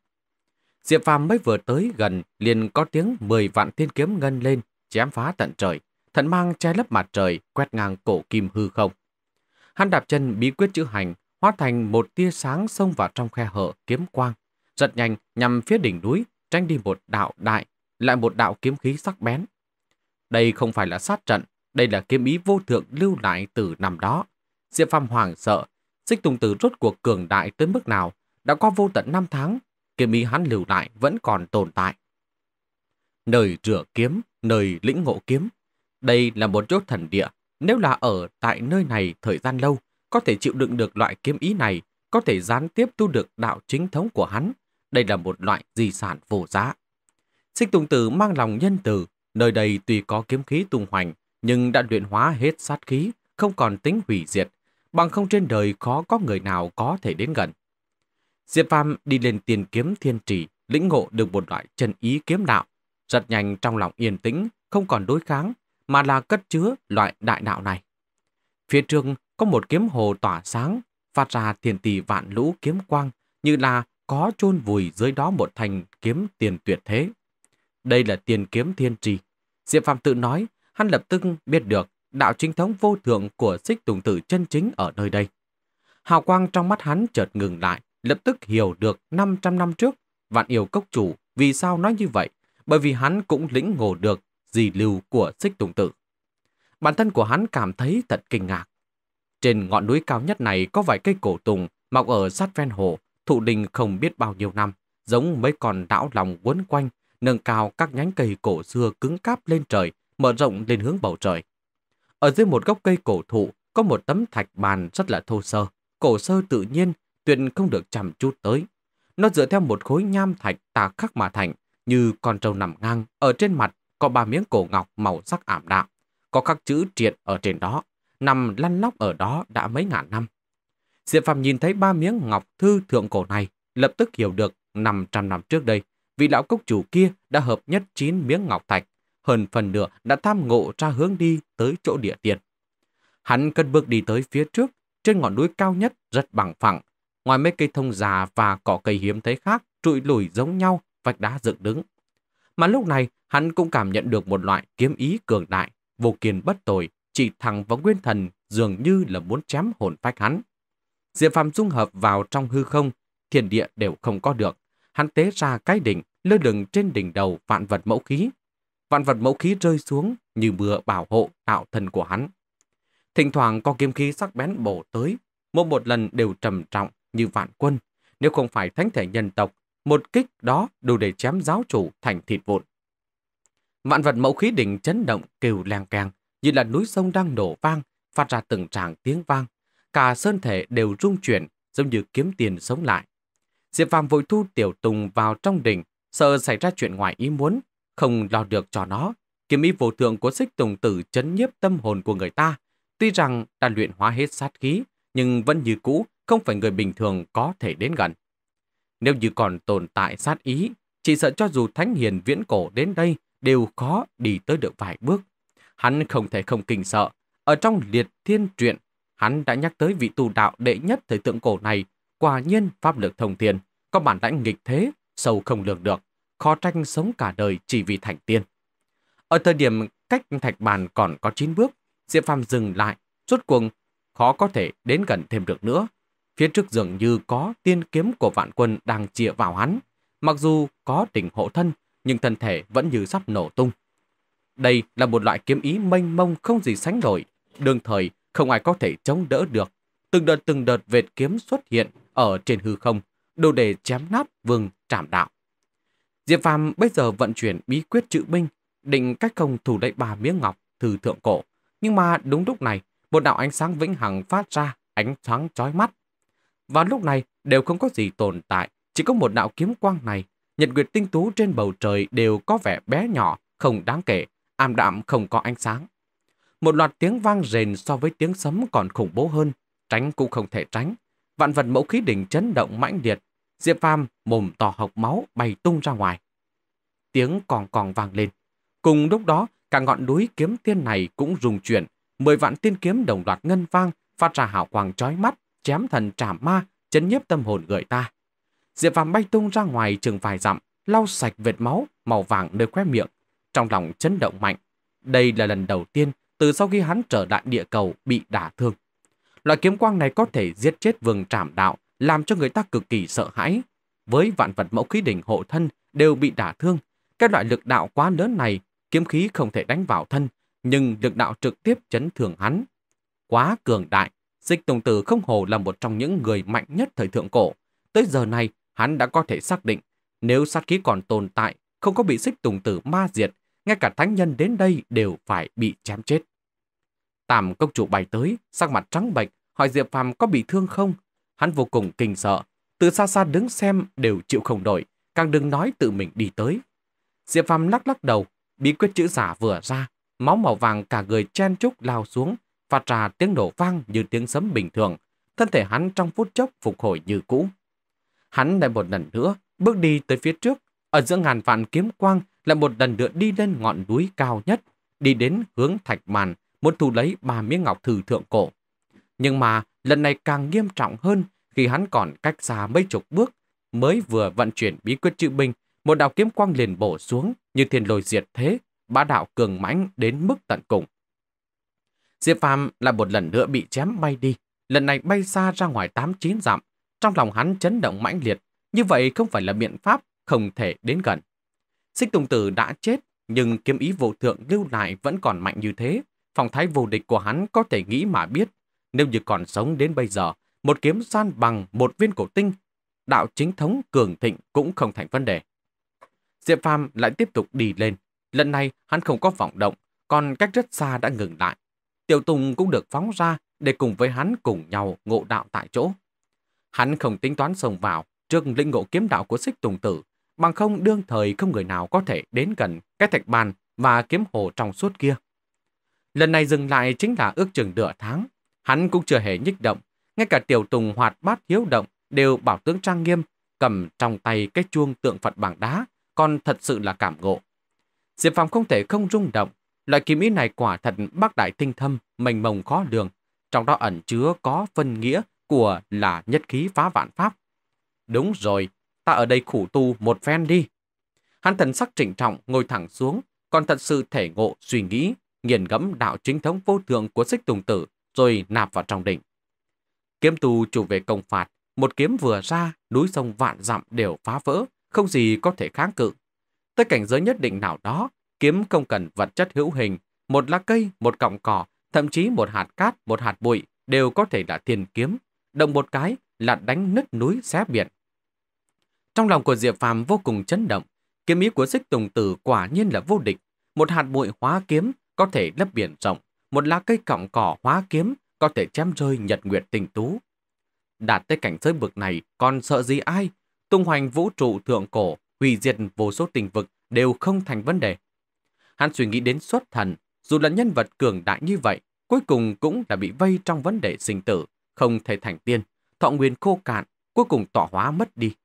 Diệp Phàm mới vừa tới gần, liền có tiếng 10 vạn thiên kiếm ngân lên, chém phá tận trời, Thận mang che lấp mặt trời, quét ngang cổ kim hư không. Hắn đạp chân bí quyết chữ hành, hóa thành một tia sáng xông vào trong khe hở kiếm quang, giật nhanh nhằm phía đỉnh núi, tranh đi một đạo đại, lại một đạo kiếm khí sắc bén. Đây không phải là sát trận, đây là kiếm ý vô thượng lưu lại từ năm đó. Diệp Phàm hoàng sợ, Xích Tùng Tử rốt cuộc cường đại tới mức nào, đã qua vô tận năm tháng, kiếm ý hắn lưu lại vẫn còn tồn tại nơi rửa kiếm, nơi lĩnh ngộ kiếm. Đây là một chốt thần địa, nếu là ở tại nơi này thời gian lâu, có thể chịu đựng được loại kiếm ý này, có thể gián tiếp tu được đạo chính thống của hắn. Đây là một loại di sản vô giá. Sinh Tùng Tử mang lòng nhân từ, nơi đây tuy có kiếm khí tung hoành, nhưng đã luyện hóa hết sát khí, không còn tính hủy diệt, bằng không trên đời khó có người nào có thể đến gần. Diệp Phàm đi lên tiền kiếm thiên trì, lĩnh ngộ được một loại chân ý kiếm đạo, rất nhanh trong lòng yên tĩnh, không còn đối kháng, mà là cất chứa loại đại đạo này. Phía trước có một kiếm hồ tỏa sáng, phát ra tiền tỷ vạn lũ kiếm quang, như là có chôn vùi dưới đó một thành kiếm tiền tuyệt thế. Đây là tiền kiếm thiên trì. Diệp Phạm tự nói, hắn lập tức biết được đạo chính thống vô thượng của xích tùng tử chân chính ở nơi đây. Hào quang trong mắt hắn chợt ngừng lại, lập tức hiểu được 500 năm trước, vạn yêu cốc chủ vì sao nói như vậy, bởi vì hắn cũng lĩnh ngộ được di lưu của xích tùng tử. Bản thân của hắn cảm thấy thật kinh ngạc. Trên ngọn núi cao nhất này có vài cây cổ tùng mọc ở sát ven hồ, thụ đình không biết bao nhiêu năm, giống mấy con đảo lòng quấn quanh, nâng cao các nhánh cây cổ xưa cứng cáp lên trời, mở rộng lên hướng bầu trời. Ở dưới một gốc cây cổ thụ có một tấm thạch bàn rất là thô sơ, cổ sơ tự nhiên, tuyệt không được chăm chút tới. Nó dựa theo một khối nham thạch tà khắc mà thành, như con trâu nằm ngang, ở trên mặt có ba miếng cổ ngọc màu sắc ảm đạm, có các chữ triện ở trên đó, nằm lăn lóc ở đó đã mấy ngàn năm. Diệp Phạm nhìn thấy ba miếng ngọc thư thượng cổ này, lập tức hiểu được 500 năm trước đây, vị lão cốc chủ kia đã hợp nhất 9 miếng ngọc thạch, hơn phần nửa đã tham ngộ ra hướng đi tới chỗ địa tiền. Hắn cất bước đi tới phía trước, trên ngọn núi cao nhất rất bằng phẳng, ngoài mấy cây thông già và cỏ cây hiếm thấy khác trụi lùi giống nhau vách đá dựng đứng. Mà lúc này, hắn cũng cảm nhận được một loại kiếm ý cường đại, vô kiền bất tồi, chỉ thẳng vào nguyên thần dường như là muốn chém hồn phách hắn. Diệp Phàm dung hợp vào trong hư không, thiên địa đều không có được. Hắn tế ra cái đỉnh, lơ lửng trên đỉnh đầu vạn vật mẫu khí. Vạn vật mẫu khí rơi xuống như mưa bảo hộ tạo thân của hắn. Thỉnh thoảng có kiếm khí sắc bén bổ tới, mỗi một lần đều trầm trọng như vạn quân. Nếu không phải thánh thể nhân tộc, một kích đó đủ để chém giáo chủ thành thịt vụn. Vạn vật mẫu khí đỉnh chấn động kêu leng keng, như là núi sông đang đổ vang, phát ra từng tràng tiếng vang. Cả sơn thể đều rung chuyển, giống như kiếm tiền sống lại. Diệp Phàm vội thu Tiểu Tùng vào trong đỉnh, sợ xảy ra chuyện ngoài ý muốn, không lo được cho nó. Kiếm ý vô thượng của xích Tùng Tử chấn nhiếp tâm hồn của người ta. Tuy rằng đã luyện hóa hết sát khí, nhưng vẫn như cũ, không phải người bình thường có thể đến gần. Nếu như còn tồn tại sát ý, chỉ sợ cho dù thánh hiền viễn cổ đến đây đều khó đi tới được vài bước. Hắn không thể không kinh sợ. Ở trong liệt thiên truyện, hắn đã nhắc tới vị tu đạo đệ nhất thời tượng cổ này. Quả nhiên pháp lực thông thiên, có bản lãnh nghịch thế, sâu không lường được, khó tranh sống cả đời chỉ vì thành tiên. Ở thời điểm cách thạch bàn còn có 9 bước, Diệp Phàm dừng lại, rốt cuồng khó có thể đến gần thêm được nữa, Phía trước dường như có tiên kiếm của vạn quân đang chĩa vào hắn. Mặc dù có đỉnh hộ thân, nhưng thân thể vẫn như sắp nổ tung. Đây là một loại kiếm ý mênh mông không gì sánh nổi. Đương thời, không ai có thể chống đỡ được. Từng đợt từng đợt vệt kiếm xuất hiện ở trên hư không, đồ để chém nát vương trảm đạo. Diệp Phạm bây giờ vận chuyển bí quyết chữ binh, định cách công thủ lấy bà miếng ngọc từ thượng cổ. Nhưng mà đúng lúc này, một đạo ánh sáng vĩnh hằng phát ra, ánh sáng chói mắt, và lúc này đều không có gì tồn tại, chỉ có một đạo kiếm quang này. Nhật nguyệt tinh tú trên bầu trời đều có vẻ bé nhỏ, không đáng kể, ảm đạm không có ánh sáng. Một loạt tiếng vang rền so với tiếng sấm còn khủng bố hơn, tránh cũng không thể tránh. Vạn vật mẫu khí đỉnh chấn động mãnh liệt, Diệp Phàm mồm to học máu bay tung ra ngoài. Tiếng còn còn vang lên. Cùng lúc đó, cả ngọn núi kiếm tiên này cũng rùng chuyển, mười vạn tiên kiếm đồng loạt ngân vang, phát ra hào quang chói mắt, chém thần trảm ma, chấn nhiếp tâm hồn người ta. Diệp Phàm bay tung ra ngoài chừng vài dặm, lau sạch vệt máu màu vàng nơi khóe miệng, trong lòng chấn động mạnh. Đây là lần đầu tiên từ sau khi hắn trở lại địa cầu bị đả thương. Loại kiếm quang này có thể giết chết vương trảm đạo, làm cho người ta cực kỳ sợ hãi. Với vạn vật mẫu khí đỉnh hộ thân đều bị đả thương, các loại lực đạo quá lớn này, kiếm khí không thể đánh vào thân, nhưng lực đạo trực tiếp chấn thường hắn. Quá cường đại, Dịch Tùng Tử không hồ là một trong những người mạnh nhất thời thượng cổ. Tới giờ này, hắn đã có thể xác định, nếu sát khí còn tồn tại, không có bị xích Tùng Tử ma diệt, ngay cả thánh nhân đến đây đều phải bị chém chết. Tam công chủ bay tới, sắc mặt trắng bệch, hỏi Diệp Phàm có bị thương không? Hắn vô cùng kinh sợ, từ xa xa đứng xem đều chịu không nổi, càng đừng nói tự mình đi tới. Diệp Phàm lắc lắc đầu, bí quyết chữ giả vừa ra, máu màu vàng cả người chen trúc lao xuống, phát ra tiếng nổ vang như tiếng sấm bình thường, thân thể hắn trong phút chốc phục hồi như cũ. Hắn lại một lần nữa bước đi tới phía trước, ở giữa ngàn vạn kiếm quang lại một lần nữa đi lên ngọn núi cao nhất, đi đến hướng thạch màn, muốn thu lấy ba miếng ngọc thử thượng cổ. Nhưng mà lần này càng nghiêm trọng hơn khi hắn còn cách xa mấy chục bước, mới vừa vận chuyển bí quyết chữ binh, một đạo kiếm quang liền bổ xuống như thiên lôi diệt thế, bá đạo cường mãnh đến mức tận cùng. Diệp Phàm lại một lần nữa bị chém bay đi, lần này bay xa ra ngoài 8-9 dặm. Trong lòng hắn chấn động mãnh liệt, như vậy không phải là biện pháp không thể đến gần. Xích Tùng Tử đã chết, nhưng kiếm ý vô thượng lưu lại vẫn còn mạnh như thế. Phòng thái vô địch của hắn có thể nghĩ mà biết. Nếu như còn sống đến bây giờ, một kiếm san bằng một viên cổ tinh, đạo chính thống cường thịnh cũng không thành vấn đề. Diệp Phàm lại tiếp tục đi lên. Lần này hắn không có vọng động, còn cách rất xa đã ngừng lại. Tiểu Tùng cũng được phóng ra để cùng với hắn cùng nhau ngộ đạo tại chỗ. Hắn không tính toán sông vào trước linh ngộ kiếm đạo của xích Tùng Tử, bằng không đương thời không người nào có thể đến gần cái thạch bàn và kiếm hồ trong suốt kia. Lần này dừng lại chính là ước chừng nửa tháng. Hắn cũng chưa hề nhích động, ngay cả Tiểu Tùng hoạt bát hiếu động đều bảo tướng trang nghiêm, cầm trong tay cái chuông tượng Phật bằng đá, còn thật sự là cảm ngộ. Diệp Phàm không thể không rung động, loại kiếm ý này quả thật bác đại tinh thâm, mênh mông khó lường, trong đó ẩn chứa có phân nghĩa của là nhất khí phá vạn pháp. Đúng rồi, ta ở đây khủ tu một phen đi. Hắn thần sắc trịnh trọng ngồi thẳng xuống, còn thật sự thể ngộ suy nghĩ, nghiền ngẫm đạo chính thống vô thượng của sách tùng tử rồi nạp vào trong đỉnh. Kiếm tu chủ về công phạt, một kiếm vừa ra, núi sông vạn dặm đều phá vỡ, không gì có thể kháng cự. Tới cảnh giới nhất định nào đó, kiếm không cần vật chất hữu hình, một lá cây, một cọng cỏ Thậm chí một hạt cát, một hạt bụi đều có thể là thiên kiếm. Động một cái là đánh nứt núi xé biển. Trong lòng của Diệp Phàm vô cùng chấn động. Kiếm ý của xích tùng tử quả nhiên là vô địch. Một hạt bụi hóa kiếm có thể lấp biển rộng. Một lá cây cọng cỏ hóa kiếm có thể chém rơi nhật nguyệt tình tú. Đạt tới cảnh giới bực này còn sợ gì ai? Tung hoành vũ trụ thượng cổ, hủy diệt vô số tình vực đều không thành vấn đề. Hắn suy nghĩ đến xuất thần, dù là nhân vật cường đại như vậy, cuối cùng cũng đã bị vây trong vấn đề sinh tử, không thể thành tiên, thọ nguyên khô cạn, cuối cùng tọa hóa mất đi.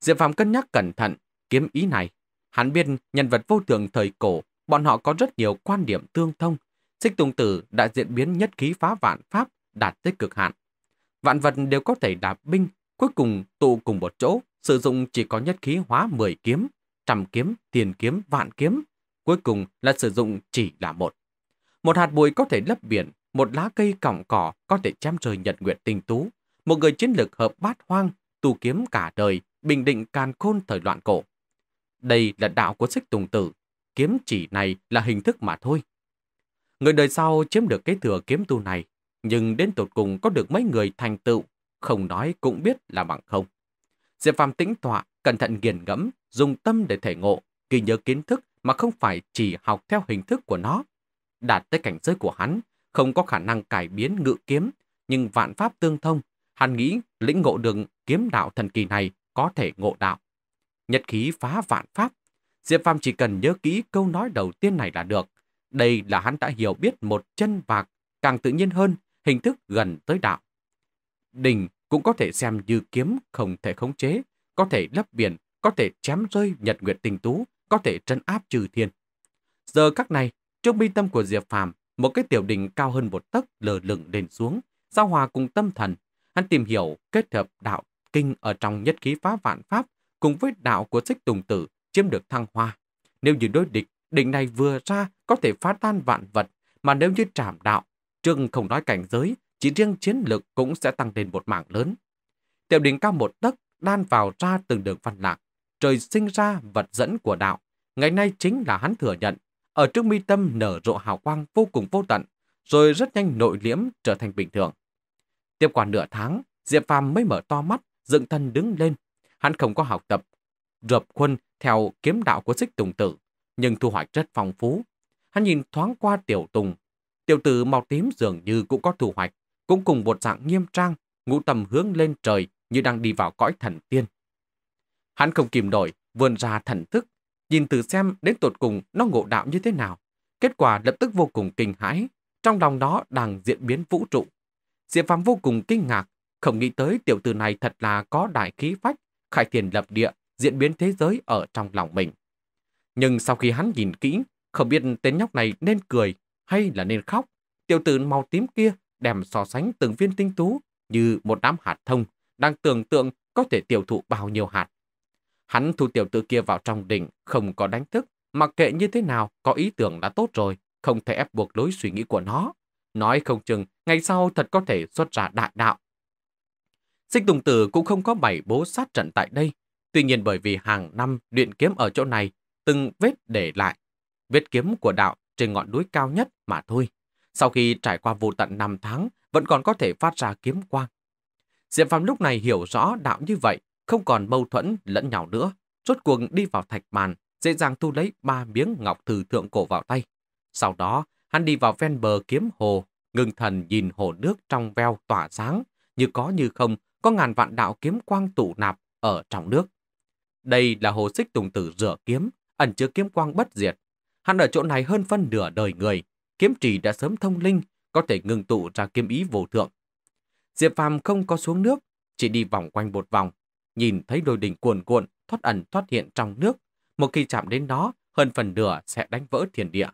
Diệp Phàm cân nhắc cẩn thận, kiếm ý này. Hắn biết nhân vật vô thường thời cổ, bọn họ có rất nhiều quan điểm tương thông. Xích Tùng Tử đã diễn biến nhất khí phá vạn pháp, đạt tới cực hạn. Vạn vật đều có thể đạp binh, cuối cùng tụ cùng một chỗ, sử dụng chỉ có nhất khí hóa 10 kiếm, trăm kiếm, tiền kiếm, vạn kiếm, Cuối cùng là sử dụng chỉ là một. Một hạt bụi có thể lấp biển, một lá cây cỏng cỏ có thể chăm trời nhật nguyện tinh tú. Một người chiến lược hợp bát hoang, tu kiếm cả đời, bình định càn khôn thời loạn cổ. Đây là đạo của sách tùng tử, kiếm chỉ này là hình thức mà thôi. Người đời sau chiếm được cái thừa kiếm tu này, nhưng đến tột cùng có được mấy người thành tựu, không nói cũng biết là bằng không. Diệp Phàm tĩnh tọa, cẩn thận nghiền ngẫm, dùng tâm để thể ngộ, ghi nhớ kiến thức mà không phải chỉ học theo hình thức của nó. Đạt tới cảnh giới của hắn, không có khả năng cải biến ngự kiếm, nhưng vạn pháp tương thông, hắn nghĩ lĩnh ngộ đường kiếm đạo thần kỳ này có thể ngộ đạo. Nhật khí phá vạn pháp, Diệp Phàm chỉ cần nhớ kỹ câu nói đầu tiên này là được. Đây là hắn đã hiểu biết một chân bạc, càng tự nhiên hơn, hình thức gần tới đạo. Đình cũng có thể xem như kiếm không thể khống chế, có thể lấp biển, có thể chém rơi nhật nguyệt tinh tú, có thể trấn áp trừ thiên. Giờ các này, trước bi tâm của Diệp Phàm một cái tiểu đỉnh cao hơn một tấc lờ lửng lên xuống, giao hòa cùng tâm thần. Hắn tìm hiểu kết hợp đạo kinh ở trong nhất khí phá vạn pháp cùng với đạo của xích tùng tử chiếm được thăng hoa. Nếu như đối địch, đỉnh này vừa ra có thể phá tan vạn vật, mà nếu như trảm đạo, trương không nói cảnh giới, chỉ riêng chiến lực cũng sẽ tăng lên một mảng lớn. Tiểu đỉnh cao một tấc đan vào ra từng đường văn lạc, trời sinh ra vật dẫn của đạo, ngày nay chính là hắn thừa nhận, ở trước mi tâm nở rộ hào quang vô cùng vô tận, rồi rất nhanh nội liễm trở thành bình thường. Tiếp quản nửa tháng, Diệp Phàm mới mở to mắt, dựng thân đứng lên. Hắn không có học tập, rập quân theo kiếm đạo của xích tùng tử, nhưng thu hoạch rất phong phú. Hắn nhìn thoáng qua tiểu tùng. Tiểu tử màu tím dường như cũng có thu hoạch, cũng cùng một dạng nghiêm trang, ngũ tầm hướng lên trời như đang đi vào cõi thần tiên. Hắn không kìm nổi, vươn ra thần thức, nhìn từ xem đến tột cùng nó ngộ đạo như thế nào. Kết quả lập tức vô cùng kinh hãi, trong lòng đó đang diễn biến vũ trụ. Diệp Phàm vô cùng kinh ngạc, không nghĩ tới tiểu tử này thật là có đại khí phách, khai thiền lập địa, diễn biến thế giới ở trong lòng mình. Nhưng sau khi hắn nhìn kỹ, không biết tên nhóc này nên cười hay là nên khóc. Tiểu tử màu tím kia đem so sánh từng viên tinh tú như một đám hạt thông, đang tưởng tượng có thể tiêu thụ bao nhiêu hạt. Hắn thu tiểu tử kia vào trong đỉnh, không có đánh thức, mặc kệ như thế nào, có ý tưởng đã tốt rồi, không thể ép buộc lối suy nghĩ của nó. Nói không chừng, ngày sau thật có thể xuất ra đại đạo. Sinh Tùng Tử cũng không có bảy bố sát trận tại đây. Tuy nhiên bởi vì hàng năm luyện kiếm ở chỗ này, từng vết để lại. Vết kiếm của đạo trên ngọn núi cao nhất mà thôi. Sau khi trải qua vụ tận 5 tháng, vẫn còn có thể phát ra kiếm quang. Diệp Phạm lúc này hiểu rõ đạo như vậy, không còn mâu thuẫn lẫn nhau nữa, rốt Cuồng đi vào thạch bàn, dễ dàng thu lấy ba miếng ngọc thử thượng cổ vào tay. Sau đó, hắn đi vào ven bờ kiếm hồ, ngừng thần nhìn hồ nước trong veo tỏa sáng, như có như không, có ngàn vạn đạo kiếm quang tụ nạp ở trong nước. Đây là hồ xích tùng tử rửa kiếm, ẩn chứa kiếm quang bất diệt. Hắn ở chỗ này hơn phân nửa đời người, kiếm trì đã sớm thông linh, có thể ngừng tụ ra kiếm ý vô thượng. Diệp Phàm không có xuống nước, chỉ đi vòng quanh một vòng, nhìn thấy đôi đỉnh cuồn cuộn thoát ẩn thoát hiện trong nước. Một khi chạm đến nó, hơn phần nửa sẽ đánh vỡ thiên địa.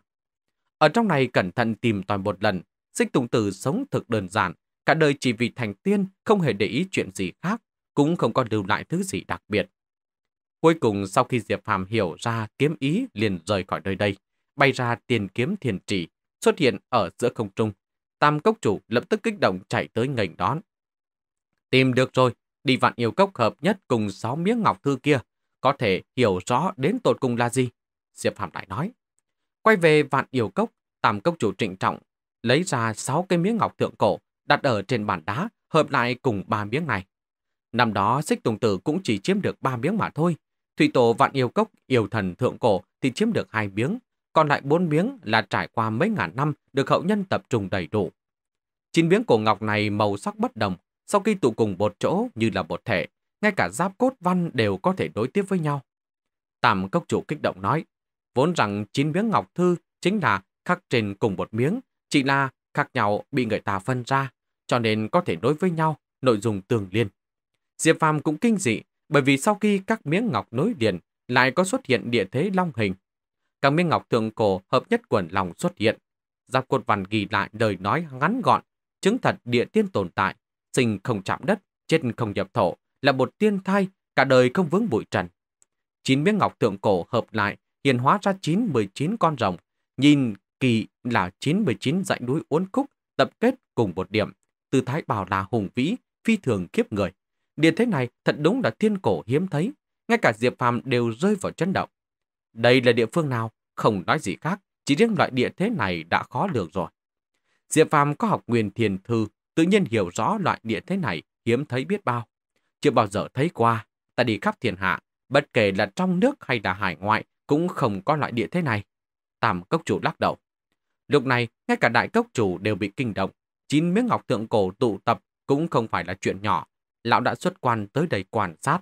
Ở trong này cẩn thận tìm toàn một lần, xích tùng tử sống thực đơn giản, cả đời chỉ vì thành tiên không hề để ý chuyện gì khác, cũng không còn lưu lại thứ gì đặc biệt. Cuối cùng sau khi Diệp Phàm hiểu ra kiếm ý liền rời khỏi nơi đây, bay ra tiền kiếm thiền trì, xuất hiện ở giữa không trung. Tam cốc chủ lập tức kích động chạy tới nghênh đón. Tìm được rồi, Đi vạn yêu cốc hợp nhất cùng sáu miếng ngọc thư kia, có thể hiểu rõ đến tột cùng là gì. Diệp Phạm lại nói. Quay về vạn yêu cốc, tam cốc chủ trịnh trọng, lấy ra sáu cái miếng ngọc thượng cổ, đặt ở trên bàn đá, hợp lại cùng ba miếng này. Năm đó xích tùng tử cũng chỉ chiếm được ba miếng mà thôi. Thủy tổ vạn yêu cốc, yêu thần thượng cổ thì chiếm được hai miếng, còn lại bốn miếng là trải qua mấy ngàn năm được hậu nhân tập trung đầy đủ. Chín miếng cổ ngọc này màu sắc bất đồng, sau khi tụ cùng một chỗ như là một thể, ngay cả giáp cốt văn đều có thể đối tiếp với nhau. Tạm cốc chủ kích động nói, vốn rằng chín miếng ngọc thư chính là khắc trên cùng một miếng, chỉ là khác nhau bị người ta phân ra, cho nên có thể đối với nhau, nội dung tương liên. Diệp Phàm cũng kinh dị, bởi vì sau khi các miếng ngọc nối liền, lại có xuất hiện địa thế long hình. Các miếng ngọc thượng cổ hợp nhất quần lòng xuất hiện. Giáp cột văn ghi lại lời nói ngắn gọn, chứng thật địa tiên tồn tại, sinh không chạm đất, chết không nhập thổ, là một tiên thai, cả đời không vướng bụi trần. Chín miếng ngọc tượng cổ hợp lại, hiện hóa ra 9-19 con rồng, nhìn kỳ là 9-19 dãy núi uốn khúc, tập kết cùng một điểm, tư thái bảo là hùng vĩ, phi thường kiếp người. Điện thế này thật đúng là thiên cổ hiếm thấy, ngay cả Diệp Phàm đều rơi vào chấn động. Đây là địa phương nào, không nói gì khác, chỉ riêng loại địa thế này đã khó lường rồi. Diệp Phàm có học nguyên thiền thư, tự nhiên hiểu rõ loại địa thế này hiếm thấy biết bao. Chưa bao giờ thấy qua, ta đi khắp thiên hạ, bất kể là trong nước hay là hải ngoại cũng không có loại địa thế này. Tam cốc chủ lắc đầu. Lúc này, ngay cả đại cốc chủ đều bị kinh động. Chín miếng ngọc thượng cổ tụ tập cũng không phải là chuyện nhỏ. Lão đã xuất quan tới đây quan sát.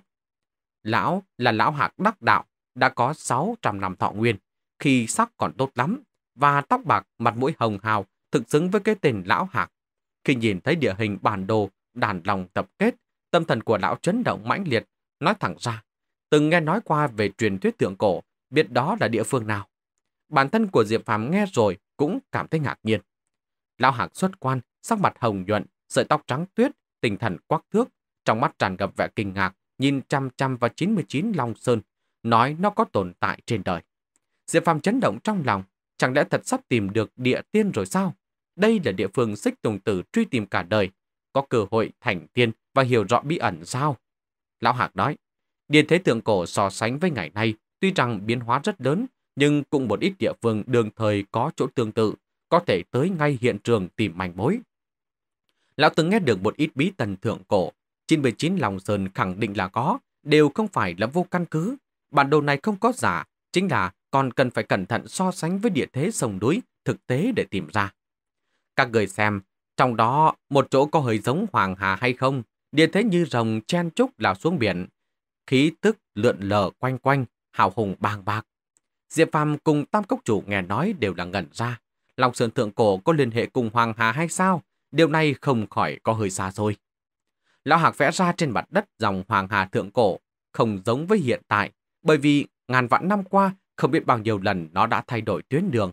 Lão là lão hạc đắc đạo, đã có 600 năm thọ nguyên, khi sắc còn tốt lắm, và tóc bạc mặt mũi hồng hào thực xứng với cái tên lão hạc khi nhìn thấy địa hình bản đồ, đàn lòng tập kết, tâm thần của lão chấn động mãnh liệt, nói thẳng ra. Từng nghe nói qua về truyền thuyết tượng cổ, biết đó là địa phương nào. Bản thân của Diệp Phàm nghe rồi cũng cảm thấy ngạc nhiên. Lão Hạc xuất quan, sắc mặt hồng nhuận, sợi tóc trắng tuyết, tinh thần quắc thước, trong mắt tràn ngập vẻ kinh ngạc, nhìn chăm chăm vào 99 Long Sơn, nói nó có tồn tại trên đời. Diệp Phàm chấn động trong lòng, chẳng lẽ thật sắp tìm được địa tiên rồi sao? đây là địa phương xích tùng tử truy tìm cả đời, có cơ hội thành tiên và hiểu rõ bí ẩn sao? Lão Hạc nói, điện thế tượng cổ so sánh với ngày nay, tuy rằng biến hóa rất lớn, nhưng cũng một ít địa phương đường thời có chỗ tương tự, có thể tới ngay hiện trường tìm manh mối. Lão từng nghe được một ít bí tần thượng cổ, 99 Lòng Sơn khẳng định là có, đều không phải là vô căn cứ. Bản đồ này không có giả, chính là còn cần phải cẩn thận so sánh với địa thế sông núi thực tế để tìm ra. Các người xem, trong đó một chỗ có hơi giống hoàng hà hay không, địa thế như rồng chen trúc lao xuống biển. Khí tức lượn lờ quanh quanh, hào hùng bàng bạc. Diệp Phàm cùng Tam Cốc Chủ nghe nói đều là ngẩn ra. Lòng sườn thượng cổ có liên hệ cùng hoàng hà hay sao? Điều này không khỏi có hơi xa rồi. Lão Hạc vẽ ra trên mặt đất dòng hoàng hà thượng cổ, không giống với hiện tại, bởi vì ngàn vạn năm qua không biết bao nhiêu lần nó đã thay đổi tuyến đường.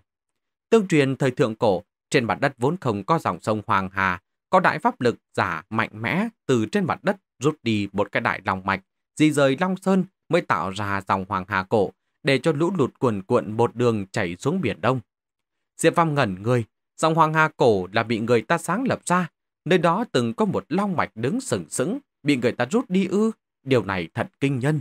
Tương truyền thời thượng cổ, trên mặt đất vốn không có dòng sông Hoàng Hà, có đại pháp lực giả mạnh mẽ từ trên mặt đất rút đi một cái đại lòng mạch, di rời Long Sơn mới tạo ra dòng Hoàng Hà cổ để cho lũ lụt cuồn cuộn một đường chảy xuống biển Đông. Diệp Phàm ngẩn người, dòng Hoàng Hà cổ là bị người ta sáng lập ra, nơi đó từng có một long mạch đứng sừng sững, bị người ta rút đi ư, điều này thật kinh nhân.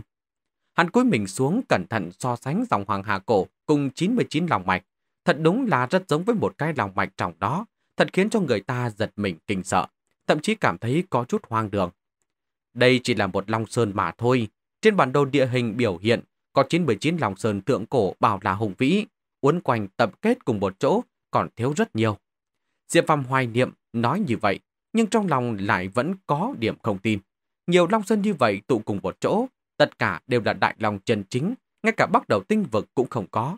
Hắn cúi mình xuống cẩn thận so sánh dòng Hoàng Hà cổ cùng 99 lòng mạch, Thật đúng là rất giống với một cái lòng mạch trong đó, thật khiến cho người ta giật mình kinh sợ, thậm chí cảm thấy có chút hoang đường. Đây chỉ là một lòng Sơn mà thôi. Trên bản đồ địa hình biểu hiện có 99 lòng Sơn tượng cổ bảo là hùng vĩ, uốn quanh tập kết cùng một chỗ còn thiếu rất nhiều. Diệp Phàm hoài niệm nói như vậy, nhưng trong lòng lại vẫn có điểm không tin. Nhiều Long Sơn như vậy tụ cùng một chỗ, tất cả đều là đại lòng chân chính, ngay cả bắt đầu tinh vực cũng không có.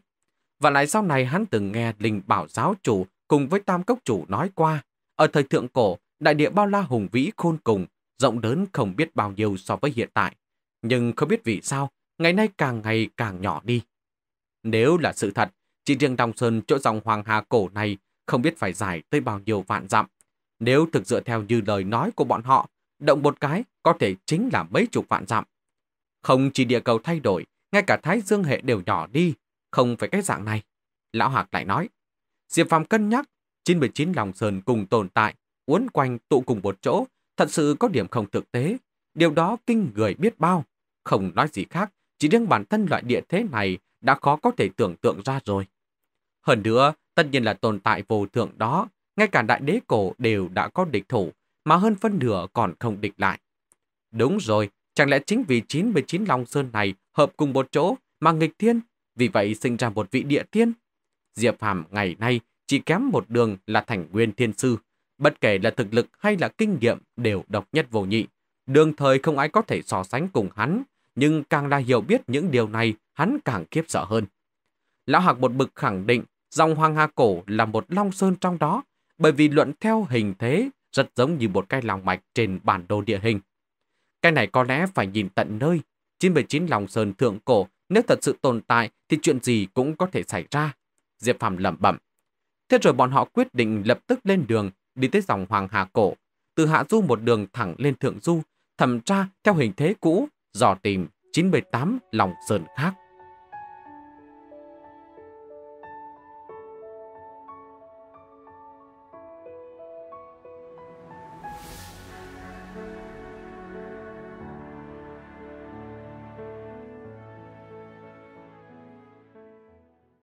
Và lại sau này hắn từng nghe Linh Bảo giáo chủ cùng với Tam Cốc chủ nói qua, ở thời thượng cổ, đại địa bao la hùng vĩ khôn cùng, rộng lớn không biết bao nhiêu so với hiện tại. Nhưng không biết vì sao, ngày nay càng ngày càng nhỏ đi. Nếu là sự thật, chỉ riêng Đông Sơn chỗ dòng Hoàng Hà cổ này không biết phải dài tới bao nhiêu vạn dặm. Nếu thực dựa theo như lời nói của bọn họ, động một cái có thể chính là mấy chục vạn dặm. Không chỉ địa cầu thay đổi, ngay cả Thái Dương hệ đều nhỏ đi, không phải cái dạng này. Lão Hạc lại nói. Diệp Phàm cân nhắc, 99 lòng sơn cùng tồn tại, uốn quanh tụ cùng một chỗ, thật sự có điểm không thực tế. Điều đó kinh người biết bao. Không nói gì khác, chỉ riêng bản thân loại địa thế này đã khó có thể tưởng tượng ra rồi. Hơn nữa, tất nhiên là tồn tại vô thượng đó, ngay cả đại đế cổ đều đã có địch thủ, mà hơn phân nửa còn không địch lại. Đúng rồi, chẳng lẽ chính vì 99 lòng Sơn này hợp cùng một chỗ mà nghịch thiên vì vậy sinh ra một vị địa tiên. Diệp Phàm ngày nay chỉ kém một đường là thành nguyên thiên sư. Bất kể là thực lực hay là kinh nghiệm đều độc nhất vô nhị. Đường thời không ai có thể so sánh cùng hắn, nhưng càng là hiểu biết những điều này, hắn càng kiếp sợ hơn. Lão Hạc một bực khẳng định dòng Hoàng Hà Cổ là một long sơn trong đó, bởi vì luận theo hình thế rất giống như một cái lòng mạch trên bản đồ địa hình. Cái này có lẽ phải nhìn tận nơi, 99 lòng sơn thượng cổ nếu thật sự tồn tại thì chuyện gì cũng có thể xảy ra. Diệp Phạm lẩm bẩm. Thế rồi bọn họ quyết định lập tức lên đường, đi tới dòng Hoàng Hà Cổ. Từ Hạ Du một đường thẳng lên Thượng Du, thẩm tra theo hình thế cũ, dò tìm 98 lòng sơn khác.